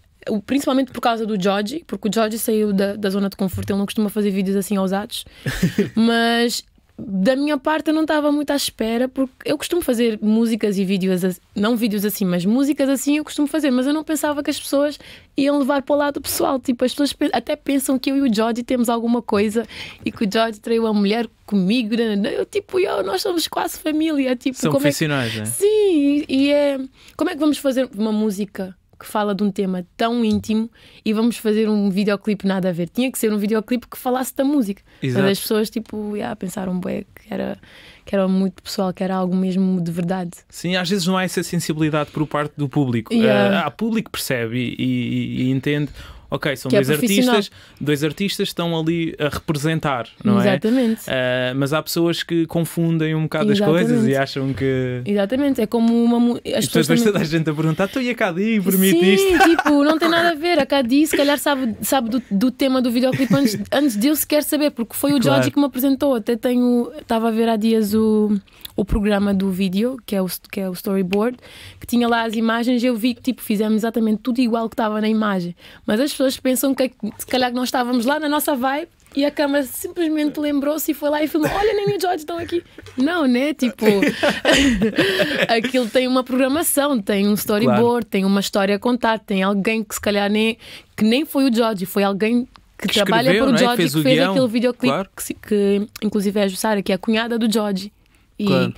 principalmente por causa do Georgie, porque o Georgie saiu da, da zona de conforto, ele não costuma fazer vídeos assim ousados, mas da minha parte eu não estava muito à espera, porque eu costumo fazer músicas e vídeos, não vídeos assim, mas músicas assim eu costumo fazer, mas eu não pensava que as pessoas iam levar para o lado pessoal. Tipo, as pessoas até pensam que eu e o Jodi temos alguma coisa e que o Jodi traiu a mulher comigo. Né, né, né. Eu, tipo, eu, nós somos quase família. Tipo, São profissionais, é que... né? Sim, e é. Como é que vamos fazer uma música? que fala de um tema tão íntimo e vamos fazer um videoclipe nada a ver. Tinha que ser um videoclipe que falasse da música. Exato. Mas as pessoas, tipo, yeah, pensaram bem que era, que era muito pessoal, que era algo mesmo de verdade. Sim, às vezes não há essa sensibilidade por parte do público. Yeah. Uh, há público que percebe e, e, e entende ok, são é dois é artistas, dois artistas estão ali a representar, não Exatamente. é? Exatamente. Uh, mas há pessoas que confundem um bocado Exatamente. as coisas e acham que. Exatamente, é como uma. As pessoas depois também... toda a gente a perguntar, tu então, e a Cadi permite Sim, isto? tipo, não tem nada a ver. A Cadi, se calhar, sabe, sabe do, do tema do videoclipe antes, antes de eu sequer saber, porque foi o claro. que me apresentou. Até tenho. Estava a ver há dias o, o programa do vídeo, que é, o, que é o storyboard, que tinha lá as imagens. Eu vi que, tipo, fizemos exatamente tudo igual que estava na imagem. Mas as pessoas pensam que se calhar não estávamos lá na nossa vibe e a câmera simplesmente lembrou-se e foi lá e filmou: Olha, nem o George estão aqui. Não, né? Tipo, aquilo tem uma programação, tem um storyboard, claro. tem uma história a contar, tem alguém que se calhar nem, que nem foi o George, foi alguém que, que trabalha para o George é? fez que fez guião, aquele videoclipe claro. que, que, inclusive, é a Jussara, que é a cunhada do George. E. Claro.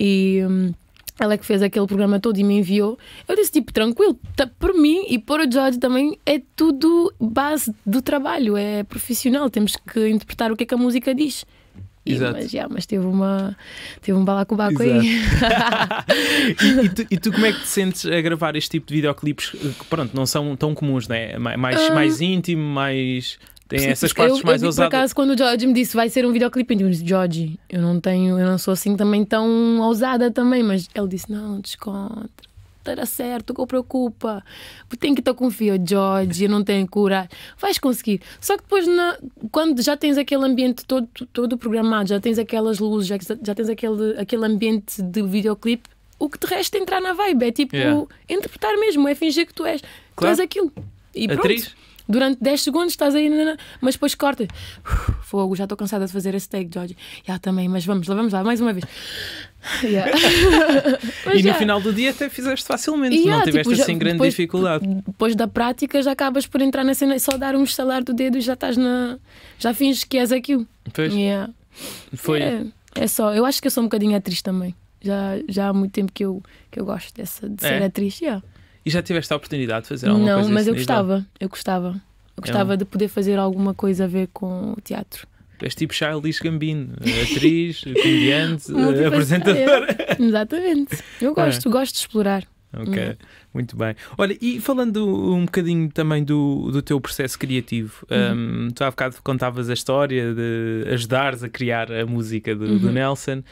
e hum, ela que fez aquele programa todo e me enviou. Eu disse, tipo, tranquilo, tá, por mim e por o Jorge também é tudo base do trabalho, é profissional, temos que interpretar o que é que a música diz. Exato. E, mas, yeah, mas teve, uma, teve um balacobaco aí. e, e, tu, e, tu, como é que te sentes a gravar este tipo de videoclipes que, pronto, não são tão comuns, né? Mais, uh... mais íntimo, mais. Tem essas partes eu, mais eu, ousadas. Por acaso, quando o George me disse vai ser um videoclipe, eu disse, George, eu não tenho, eu não sou assim também tão ousada também, mas ele disse, não, descontra. Estará certo, que eu preocupa. Tem que estar confio, George, eu não tenho coragem. Vais conseguir. Só que depois, na, quando já tens aquele ambiente todo, todo programado, já tens aquelas luzes, já, já tens aquele, aquele ambiente de videoclipe, o que te resta é entrar na vibe, é tipo yeah. interpretar mesmo, é fingir que tu és, claro. tu és aquilo. E pronto. Atriz? durante 10 segundos estás aí, mas depois cortas. fogo, já estou cansada de fazer esse take, George. Já também, mas vamos lá, vamos lá, mais uma vez. Yeah. e no final do dia até fizeste facilmente, não tiveste tipo, assim grande depois, dificuldade. Depois da prática já acabas por entrar na cena e só dar um estalar do dedo e já estás na. já finges que és aquilo. Pois. Foi. É, é só, eu acho que eu sou um bocadinho atriz também já, já há muito tempo que eu, que eu gosto dessa, de é? ser é. atriz. Yeah. E já tiveste a oportunidade de fazer alguma não, coisa? Não, mas eu gostava, eu gostava. Eu gostava é um... de poder fazer alguma coisa a ver com o teatro. És tipo Charles Gambino, atriz, comediante, apresentadora. Exatamente. Eu ah. gosto, gosto de explorar. Ok, hum. muito bem. Olha, e falando um bocadinho também do, do teu processo criativo, uhum. um, tu há bocado contavas a história de ajudares a criar a música do, uhum. do Nelson.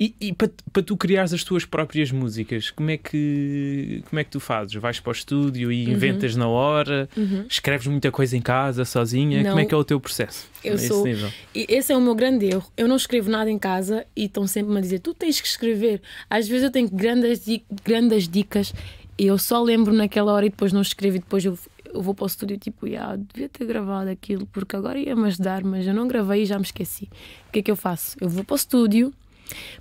E, e para, para, tu criares as tuas próprias músicas, como é que, como é que tu fazes? Vais para o estúdio e uhum. inventas na hora? Uhum. Escreves muita coisa em casa, sozinha? Não. Como é que é o teu processo? Eu sou. Nível? Esse é o meu grande erro. Eu não escrevo nada em casa e estão sempre-me a dizer: tu tens que escrever. Às vezes eu tenho grandes, grandes dicas e eu só lembro naquela hora e depois não escrevo e depois eu eu vou para o estúdio tipo, yeah, devia ter gravado aquilo porque agora ia me ajudar, mas eu não gravei e já me esqueci. O que é que eu faço? Eu vou para o estúdio,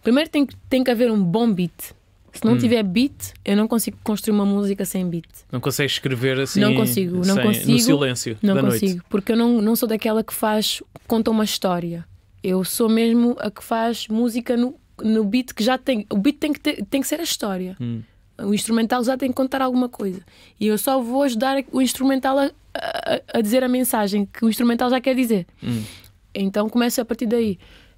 Primeiro tem, tem que haver um bom beat. Se não hum. tiver beat, eu não consigo construir uma música sem beat. Não consegues escrever assim? Não consigo, não sem, consigo. No silêncio, não da consigo, noite. porque eu não, não sou daquela que faz, conta uma história. Eu sou mesmo a que faz música no, no beat que já tem. O beat tem que, ter, tem que ser a história. Hum. O instrumental já tem que contar alguma coisa. E eu só vou ajudar o instrumental a, a, a dizer a mensagem que o instrumental já quer dizer. Hum. Então começa a partir daí.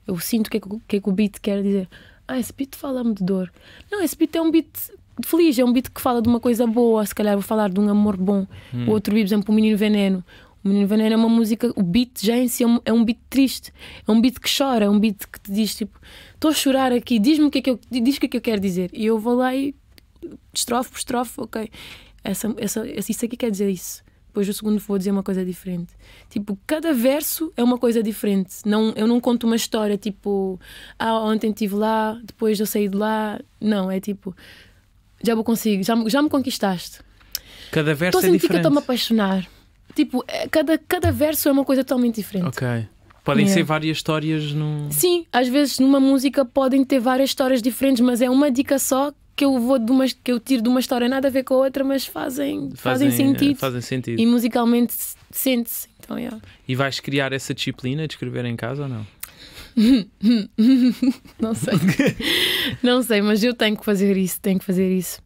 Eu sinto o que, é que, que, é que o beat quer dizer. Ah, esse beat fala-me de dor. Não, esse beat é um beat feliz, é um beat que fala de uma coisa boa. Se calhar vou falar de um amor bom. Hum. O outro beat, por exemplo, o Menino Veneno. O Menino Veneno é uma música, o beat já em si é um, é um beat triste. É um beat que chora, é um beat que te diz tipo, estou a chorar aqui, diz-me o que é que eu, diz o que é que eu quero dizer. E eu vou lá e estrofe por estrofe, ok. Essa, essa, isso aqui quer dizer isso depois do segundo vou dizer uma coisa diferente. Tipo, cada verso é uma coisa diferente. Não, eu não conto uma história tipo, ah, ontem estive lá, depois eu saí de lá. Não, é tipo, já vou consigo, já, já me conquistaste. Cada verso tô então é assim, diferente. Estou a sentir que estou-me apaixonar. Tipo, é, cada, cada verso é uma coisa totalmente diferente. Ok. Podem ser várias histórias num. Sim, às vezes numa música podem ter várias histórias diferentes, mas é uma dica só que eu vou de uma, que eu tiro de uma história nada a ver com a outra, mas fazem, fazem, fazem eh, sentido. Fazem sentido. E musicalmente sente-se. Então, yeah. E vais criar essa disciplina de escrever em casa ou não? não sei. não sei, mas eu tenho que fazer isso, tenho que fazer isso.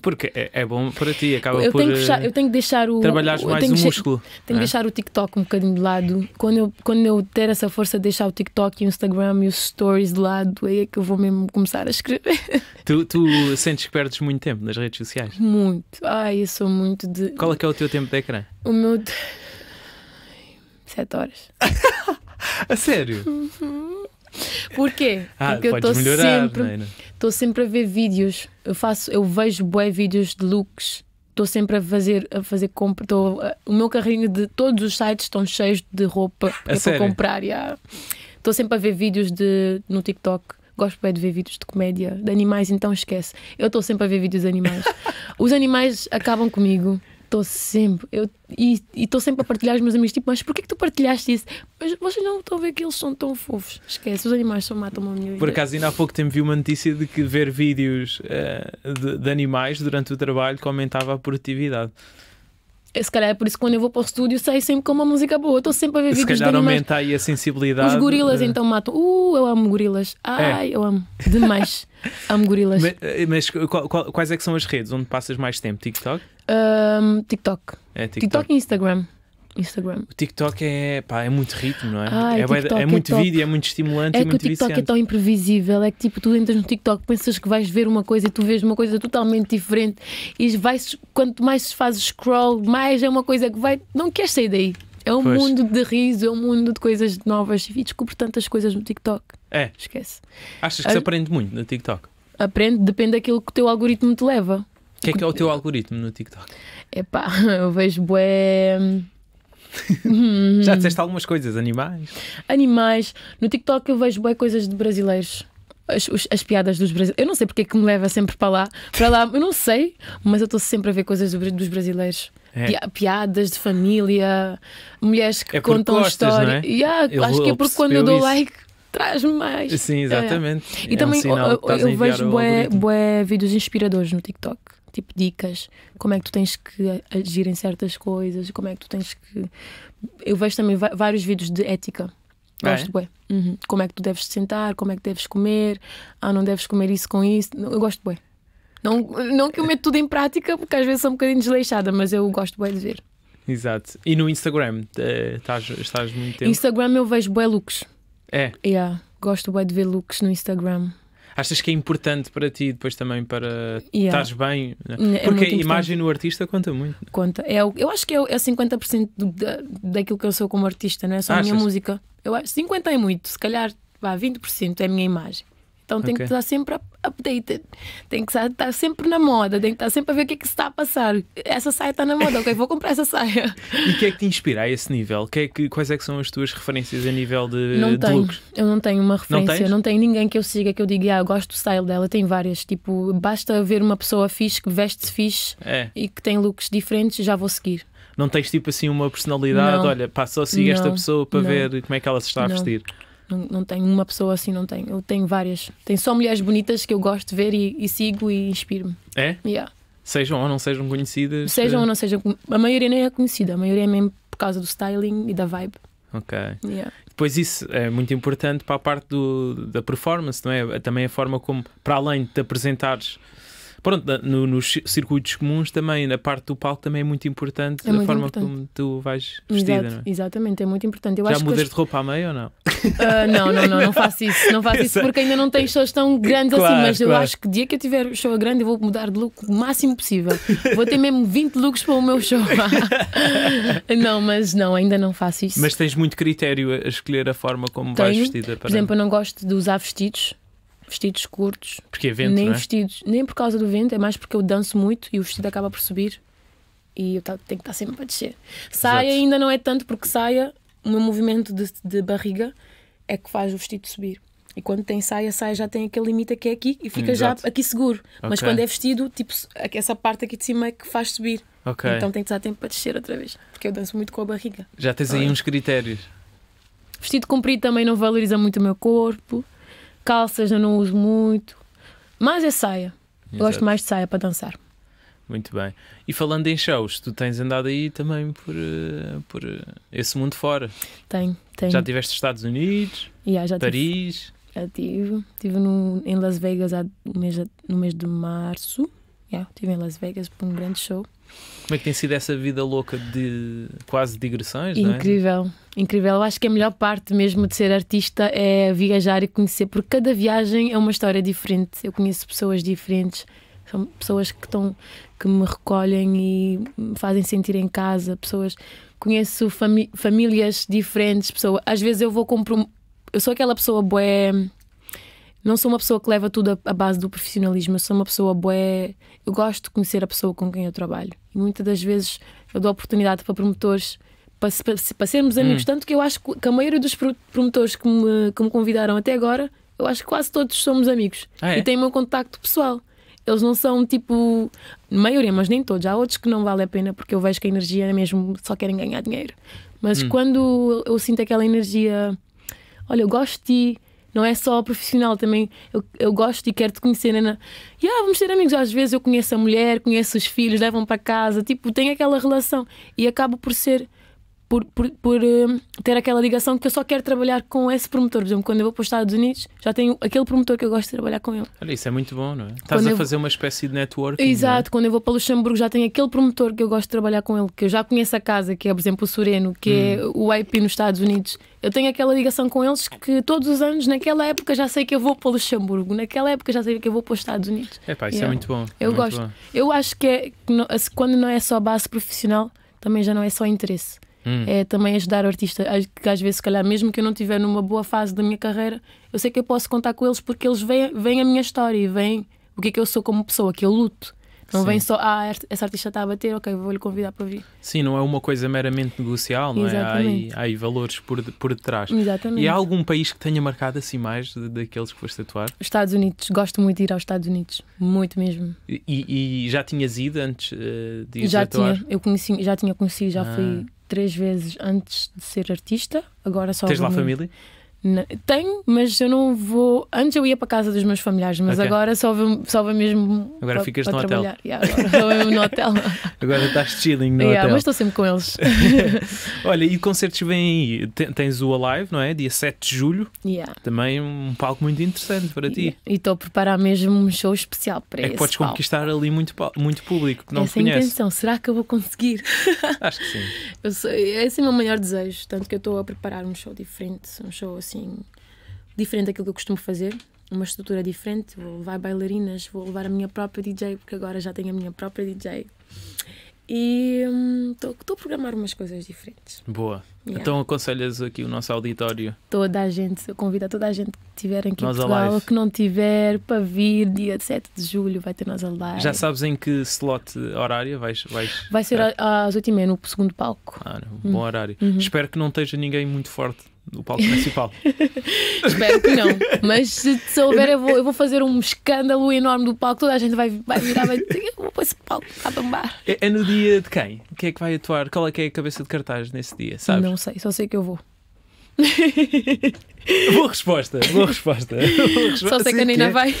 Porque é, é, bom para ti, acaba eu por. Tenho deixar, eh, eu tenho que deixar o. Trabalhares mais o músculo. Tenho que é? deixar o TikTok um bocadinho de lado. Quando eu, quando eu ter essa força de deixar o TikTok e o Instagram e os stories de lado, aí é que eu vou mesmo começar a escrever. Tu, tu sentes que perdes muito tempo nas redes sociais? Muito. Ai, eu sou muito de. Qual é que é o teu tempo de ecrã? O meu. sete horas. a sério? Uhum. Porquê? Ah, Porque eu estou sempre, estou sempre a ver vídeos. Eu faço, eu vejo bué vídeos de looks. Estou sempre a fazer, a fazer compra. Tô, a, o meu carrinho de todos os sites estão cheios de roupa para é comprar. Estou sempre a ver vídeos de, no TikTok gosto bem de ver vídeos de comédia, de animais, então esquece. Eu estou sempre a ver vídeos de animais. Os animais acabam comigo. Estou sempre. Eu, e estou sempre a partilhar os meus amigos. Tipo, mas porquê que tu partilhaste isso? Mas vocês não estão a ver que eles são tão fofos. Esquece, os animais só matam a minha vida. Por acaso, ainda há pouco tempo vi uma notícia de que ver vídeos uh, de, de, animais durante o trabalho aumentava a produtividade se calhar é por isso que quando eu vou para o estúdio saio sempre com uma música boa. Estou sempre a ver vídeos de animais. aumenta aí a sensibilidade. Os gorilas de... então matam. Uh, eu amo gorilas. É. Ai, é. eu amo. Demais. amo gorilas. Mas, eh, mas qual, qual, quais é que são as redes onde passas mais tempo? TikTok? Um, TikTok. É, TikTok. TikTok e Instagram. Instagram. O TikTok é, pá, é muito ritmo, não é? Ai, é, é TikTok, é, é, muito TikTok. vídeo, é muito estimulante. É que muito o TikTok é viciante. é tão imprevisível, é que tipo, tu entras no TikTok, pensas que vais ver uma coisa e tu vês uma coisa totalmente diferente e vais, quanto mais fazes scroll, mais é uma coisa que vai. Não queres sair daí. É um pois. mundo de riso, é um mundo de coisas novas e descubro tantas coisas no TikTok. É. Esquece. Achas que se aprende muito no TikTok? Aprende, depende daquilo que o teu algoritmo te leva. O que é que é o teu algoritmo no TikTok? É pá, eu vejo bué. Hum, Uhum. Já disseste algumas coisas, animais? Animais. No TikTok eu vejo boas coisas de brasileiros. As, as, piadas dos brasileiros. Eu não sei porque é que me leva sempre para lá. Para lá, eu não sei, mas eu estou sempre a ver coisas do, dos brasileiros. É. piadas de família, mulheres que é contam costas, história. É? Yeah, acho que é porque quando eu dou isso. like traz-me mais. Sim, é. exatamente. É. E é também um eu, eu vejo bué, bué vídeos inspiradores no TikTok tipo dicas, como é que tu tens que agir em certas coisas, como é que tu tens que. Eu vejo também vários vídeos de ética. Ah, gosto, é? Uhum. Como é que tu deves te sentar, como é que deves comer, ah, não deves comer isso com isso. Eu gosto, bué. Não, não que eu meto tudo em prática, porque às vezes sou um bocadinho desleixada, mas eu gosto, bué, de ver. Exato. E no Instagram, eh, estás, estás muito tempo? Instagram eu vejo bué looks. É? Yeah. Gosto bué de ver looks no Instagram. Achas que é importante para ti depois também para yeah. bem? Né? É Porque a imagem no artista conta muito. Né? Conta. É, eu acho que é, é 50% do, daquilo que eu sou como artista, não é só Achas? a minha música. Eu acho 50 é muito, se calhar vá, 20% é a minha imagem. Então okay. tem que estar sempre updated, tem que estar tá sempre na moda, tem que estar tá sempre a ver o que é que está a passar. Essa saia está na moda, ok, vou comprar essa saia. e o que é que te inspira a esse nível? Que é que, quais é que são as tuas referências a nível de, não de tenho, looks? Eu não tenho uma referência, não, não, tenho ninguém que eu siga que eu diga, ah, eu gosto do style dela, tem várias. Tipo, basta ver uma pessoa fixe, que veste-se fixe é. e que tem looks diferentes, já vou seguir. Não tens tipo assim uma personalidade, não, olha, pá, só siga esta pessoa para não, ver como é que ela se está a vestir. Não, não tenho uma pessoa assim, não tenho. Eu tenho várias. tem só mulheres bonitas que eu gosto de ver e, e sigo e inspiro-me. É? Yeah. Sejam ou não sejam conhecidas? Sejam eh, ou não sejam. A maioria nem é conhecida, a maioria é mesmo por causa do styling e da vibe. Ok. Yeah. Depois isso é muito importante para a parte do, da performance, não é? Também a forma como, para além de te apresentares Pronto, no, nos circuitos comuns também, na parte do palco também é muito importante é a muito forma importante. como tu vais vestida. Exato, é? Exatamente, é muito importante. Eu Já mudas de roupa à meia ou não? Uh, não, não, não, não faço isso. Não faço isso porque ainda não tenho shows tão grandes assim, claro, assim, mas claro. eu acho que dia que eu tiver show grande eu vou mudar de look o máximo possível. Vou ter mesmo 20 looks para o meu show. não, mas não, ainda não faço isso. Mas tens muito critério a escolher a forma como tenho, vais vestida. para. Por exemplo, eu não gosto de usar vestidos vestidos curtos. Porque é vento, nem é? vestidos, nem por causa do vento, é mais porque eu danço muito e o vestido acaba por subir e eu tenho que estar sempre a descer. Saia Exato. ainda não é tanto porque saia, o meu movimento de, de, barriga é que faz o vestido subir. E quando tem saia, saia já tem aquele limite que é aqui e fica Exato. já aqui seguro. Okay. Mas quando é vestido, tipo, essa parte aqui de cima é que faz subir. Okay. Então tem que estar tempo para descer outra vez, porque eu danço muito com a barriga. Já tens Olha. aí uns critérios. Vestido comprido também não valoriza muito o meu corpo. Calças eu não uso muito, mas é saia. Gosto mais de saia para dançar. Muito bem. E falando em shows, tu tens andado aí também por, eh, por eh, esse mundo fora? Tenho, tenho. Já estiveste Estados Unidos? Yeah, já Paris? Tive, já tive. Estive no, em Las Vegas há, no, mês, no mês de março. Yeah, estive em Las Vegas por um grande show. Como é que tem sido essa vida louca de quase digressões? É? Incrível, é? incrível. Eu acho que a melhor parte mesmo de ser artista é viajar e conhecer, porque cada viagem é uma história diferente. Eu conheço pessoas diferentes, são pessoas que estão que me recolhem e me fazem sentir em casa, pessoas conheço famí famílias diferentes, pessoas. Às vezes eu vou compro eu sou aquela pessoa boé não sou uma pessoa que leva tudo à base do profissionalismo, eu sou uma pessoa boa. Eu gosto de conhecer a pessoa com quem eu trabalho. E muitas das vezes eu dou oportunidade para promotores para, para, para sermos hum. amigos. Hum. Tanto que eu acho que a maioria dos promotores que me, que me convidaram até agora, eu acho que quase todos somos amigos. Ah, é? E têm o meu contacto pessoal. Eles não são tipo. maioria, mas nem todos. Há outros que não vale a pena porque eu vejo que a energia é mesmo só querem ganhar dinheiro. Mas hum. quando eu sinto aquela energia, olha, eu gosto de ti não é só profissional, também eu, eu gosto e quero te conhecer. Né? E ah, vamos ser amigos. Às vezes eu conheço a mulher, conheço os filhos, levam para casa, tipo, tem aquela relação. E acabo por ser por, por, por hum, ter aquela ligação que eu só quero trabalhar com esse promotor. Por exemplo, quando eu vou para os Estados Unidos, já tenho aquele promotor que eu gosto de trabalhar com ele. Olha, isso é muito bom, não é? Estás a fazer vou... uma espécie de networking. É? Exato, é? quando eu vou para Luxemburgo, já tenho aquele promotor que eu gosto de trabalhar com ele, que eu já conheço a casa, que é, por exemplo, o Sureno que é hum. é o IP nos Estados Unidos. Eu tenho aquela ligação com eles que todos os anos, naquela época, já sei que eu vou para Luxemburgo, naquela época, já sei que eu vou para os Estados Unidos. É pá, isso yeah. é muito bom. É eu muito gosto. Bom. Eu acho que é, quando não é só base profissional, também já não é só interesse. Hum. É também ajudar artista. que às vezes, se calhar, mesmo que eu não estiver numa boa fase da minha carreira, eu sei que eu posso contar com eles porque eles veem, veem a minha história e veem o que é que eu sou como pessoa, que eu luto. Não Sim. vem só, ah, essa artista está a bater, ok, vou-lhe convidar para vir. Sim, não é uma coisa meramente negocial, não é? Exatamente. é? Há aí, valores por, por detrás. Exatamente. E há algum país que tenha marcado assim mais daqueles que foste tatuar? Os Estados Unidos, gosto muito de ir aos Estados Unidos, muito mesmo. E, e já tinhas ido antes uh, de ir já Tinha, eu conheci, já tinha conhecido, já ah. fui três vezes antes de ser artista. Agora só. Tens lá família? Tenho, mas eu não vou. Antes eu ia para casa dos meus familiares, mas okay. agora só vou, só vou mesmo. Agora para, ficas para no trabalhar. hotel. Yeah, agora mesmo no hotel. Agora estás chilling no yeah, hotel. Mas estou sempre com eles. Olha, e concertos vêm aí? Tens o Alive, não é? Dia 7 de julho. Yeah. Também um palco muito interessante para ti. E estou a preparar mesmo um show especial para é esse. É que podes palco. conquistar ali muito, muito público que não Essa te é conhece. intenção, será que eu vou conseguir? Acho que sim. Eu, esse é o meu maior desejo. Tanto que eu estou a preparar um show diferente, um show assim assim diferente daquilo que eu costumo fazer, uma estrutura diferente. Vou levar bailarinas, vou levar a minha própria DJ, porque agora já tenho a minha própria DJ. E estou hum, a programar umas coisas diferentes. Boa. Yeah. Então aconselhas aqui o nosso auditório? Toda a gente, eu convido a toda a gente que tiver aqui nós em Portugal, que não tiver, para vir dia 7 de julho, vai ter nós a live. Já sabes em que slot horário vais? vais vai ser é. às 8h30 no segundo palco. Ah, bom hum. horário. Uhum. Espero que não esteja ninguém muito forte no palco principal. Espero que não. Mas se, se houver, eu vou, eu vou fazer um escândalo enorme do palco. Toda a gente vai, vai virar, vai dizer, eu vou esse palco a bombar. É, é, no dia de quem? Quem é que vai atuar? Qual é que é a cabeça de cartaz nesse dia? Sabes? Não sei, só sei que eu vou. Boa resposta, boa resposta. Só sei assim que a é Nina é. vai.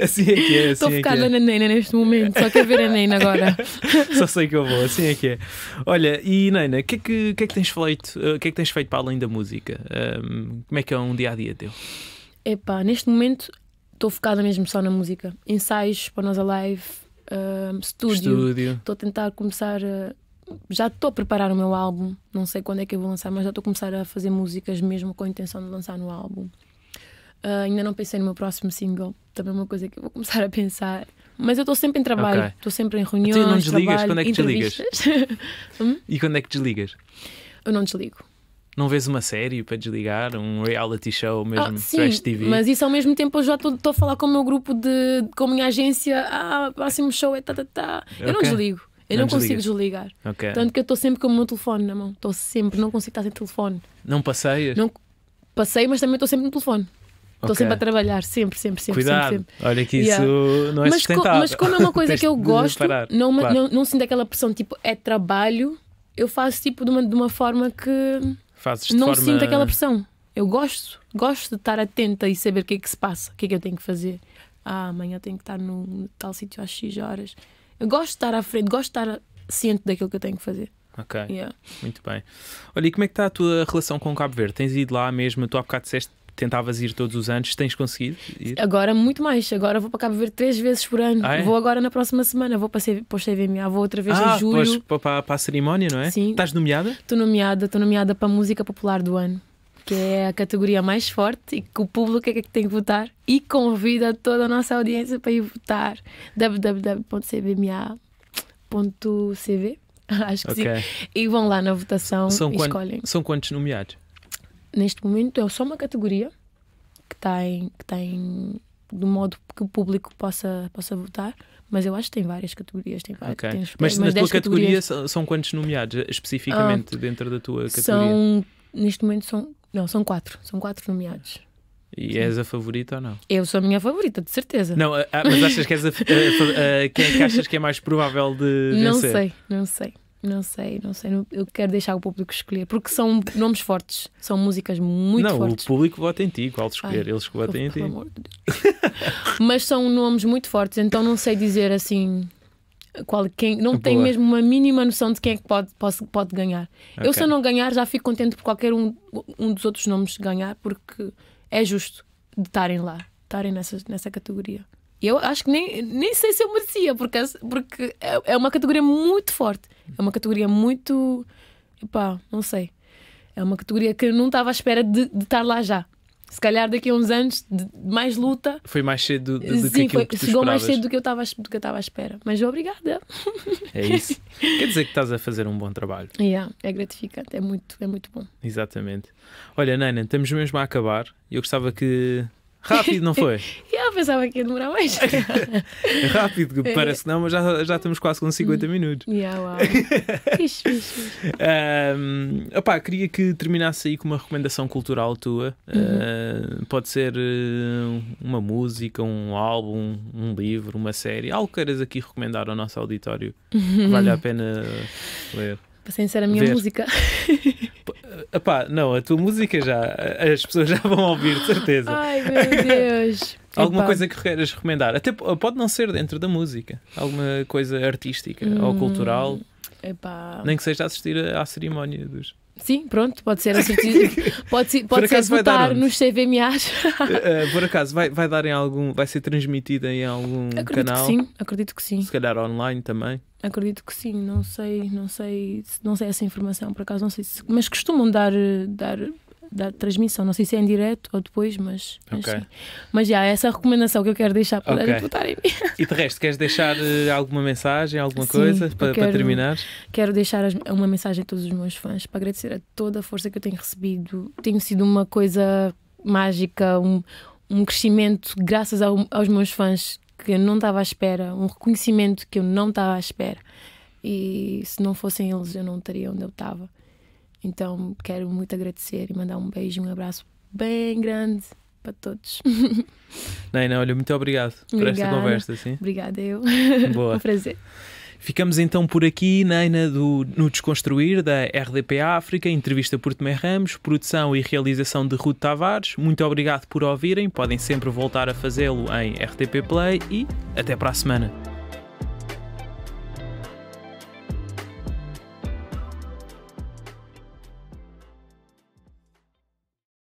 Assim é que é. Assim é estou focada é. na Nina neste momento, só quero ver a Nina agora. Só sei que eu vou, assim é que é. Olha, e Nina, o que, é que, que, é que tens feito? Eh, o que é que tens feito para além da música? Um, ehm, como é que é um dia a dia teu? Epá, neste momento estou focada mesmo só na música. Ensaios para nós a live, ehm, estúdio estúdio. Estou a tentar começar a já estou a preparar o meu álbum. Não sei quando é que eu vou lançar, mas já estou a começar a fazer músicas mesmo com a intenção de lançar no álbum. Uh, ainda não pensei no meu próximo single. Também é uma coisa que eu vou começar a pensar. Mas eu estou sempre em trabalho, estou okay. sempre em reuniões. Tu não desligas? Trabalho, quando é que entrevistas. desligas? Hum? E quando é que desligas? Eu não desligo. Não vês uma série para desligar? Um reality show mesmo? Ah, sim, TV? mas isso ao mesmo tempo eu já estou a falar com o meu grupo de. com a minha agência. Ah, próximo show é tá, tá, tá. Eu okay. não desligo. Eu não, não consigo desligar. Okay. Tanto que eu estou sempre com o meu telefone na mão. Estou sempre, não consigo estar sem telefone. Não passeias? Não passei, mas também estou sempre no telefone. Estou okay. sempre a trabalhar, sempre, sempre, sempre. Cuidado. Sempre, sempre. Olha que isso yeah. não é mas sustentável. Co mas como é uma coisa que eu gosto, não, claro. não, não, sinto aquela pressão tipo é trabalho, eu faço tipo de uma, de uma forma que Fazes não forma... sinto aquela pressão. Eu gosto, gosto de estar atenta e saber o que é que se passa, o que é que eu tenho que fazer. Ah, amanhã tenho que estar no tal sítio às X horas. Eu gosto de estar à frente, gosto de estar ciente daquilo que eu tenho que fazer. Ok. Yeah. Muito bem. Olha, e como é que está a tua relação com o Cabo Verde? Tens ido lá mesmo? Tu há bocado disseste tentavas ir todos os anos, tens conseguido ir? Agora muito mais, agora vou para Cabo Verde três vezes por ano, ah, é? vou agora na próxima semana vou para, para o CVMA, vou outra vez ah, em julho. Pois, para, para, a cerimónia, não é? Sim. Estás nomeada? Estou nomeada, estou nomeada para a música popular do ano que é a categoria mais forte e que o público é que tem que votar. E convida toda a nossa audiência para ir votar. www.cbma.cv Acho que okay. sim. E vão lá na votação são e escolhem. São quantos nomeados? Neste momento é só uma categoria que tem, que tem do modo que o público possa, possa votar. Mas eu acho que tem várias categorias. Tem várias, okay. tem, mas, mas na tua categoria categorias... são, são quantos nomeados eh, especificamente ah, dentro da tua categoria? São, neste momento são não, são quatro. São quatro nomeados. E Sim. és a favorita ou não? Eu sou a minha favorita, de certeza. Não, ah, ah mas achas que és a, a, a, quem é que achas que é mais provável de não vencer? Não sei, não sei. Não sei, não sei. Eu quero deixar o público escolher, porque são nomes fortes, são músicas muito não, fortes. Não, o público vota em ti, qual escolher, Ai, eles que votem em ti. Mas são nomes muito fortes, então não sei dizer assim qual, quem, não Boa. tenho mesmo uma mínima noção de quem é que pode, pode, pode ganhar. Okay. Eu, se eu não ganhar, já fico contente por qualquer um, um dos outros nomes ganhar, porque é justo de estarem lá, estarem nessa, nessa categoria. Eu acho que nem, nem sei se eu merecia, porque, porque é, é uma categoria muito forte. É uma categoria muito. pá não sei. É uma categoria que eu não estava à espera de, de estar lá já se calhar daqui a uns anos de mais luta. Foi mais cedo do, do Sim, que chegou mais cedo do que eu estava à espera. Mas obrigada. É isso. Quer dizer que estás a fazer um bom trabalho. Yeah, é gratificante, é muito, é muito bom. Exatamente. Olha, Nana, estamos mesmo a acabar. Eu gostava que Rápido, não foi? eu pensava que ia demorar mais. Rápido, é. parece que não, mas já, já estamos quase com 50 minutos. Yeah, wow. fixe, Um, queria que terminasse aí com uma recomendação cultural tua. Uh, pode ser eh, uma música, um álbum, um livro, uma série, algo que queiras aqui recomendar ao nosso auditório que vale a pena ler. Passei a ser a minha Ver. música. Epá, não, a tua música já. As pessoas já vão ouvir, de certeza. Ai, meu Deus. Alguma Epá. coisa que queiras recomendar? Até pode não ser dentro da música. Alguma coisa artística hum, ou cultural. Epá. Nem que seja assistir à cerimónia dos. Sim, pronto, pode ser pode ser, pode ser votar nos CVMAs. uh, eh, eh, por acaso vai, vai dar em algum, vai ser transmitida em algum acredito canal? Que sim, acredito que sim. Se calhar online também. Acredito que sim, não sei, não sei, não sei essa informação, por acaso não sei, se, mas costumam dar dar da transmissão. Não sei se é em direto ou depois, mas. Okay. Mas, mas já, essa é a recomendação que eu quero deixar para okay. em mim. E de resto, queres deixar eh, alguma mensagem, alguma sim, coisa para, quero, para, terminar? Quero deixar uma mensagem a todos os meus fãs para agradecer a toda a força que eu tenho recebido. Tenho sido uma coisa mágica, um, um crescimento graças ao, aos meus fãs que eu não estava à espera, um reconhecimento que eu não estava à espera. E se não fossem eles, eu não estaria onde eu estava. Então quero muito agradecer e mandar um beijo, um abraço bem grande para todos. não olha, muito obrigado Obrigada. por esta conversa. Sim? Obrigada, eu. Boa. um prazer. Ficamos então por aqui, Neina, do, no Desconstruir, da RDP África, entrevista por Tomé Ramos, produção e realização de Ruto Tavares. Muito obrigado por ouvirem, podem sempre voltar a fazê-lo em RTP Play e até para a semana.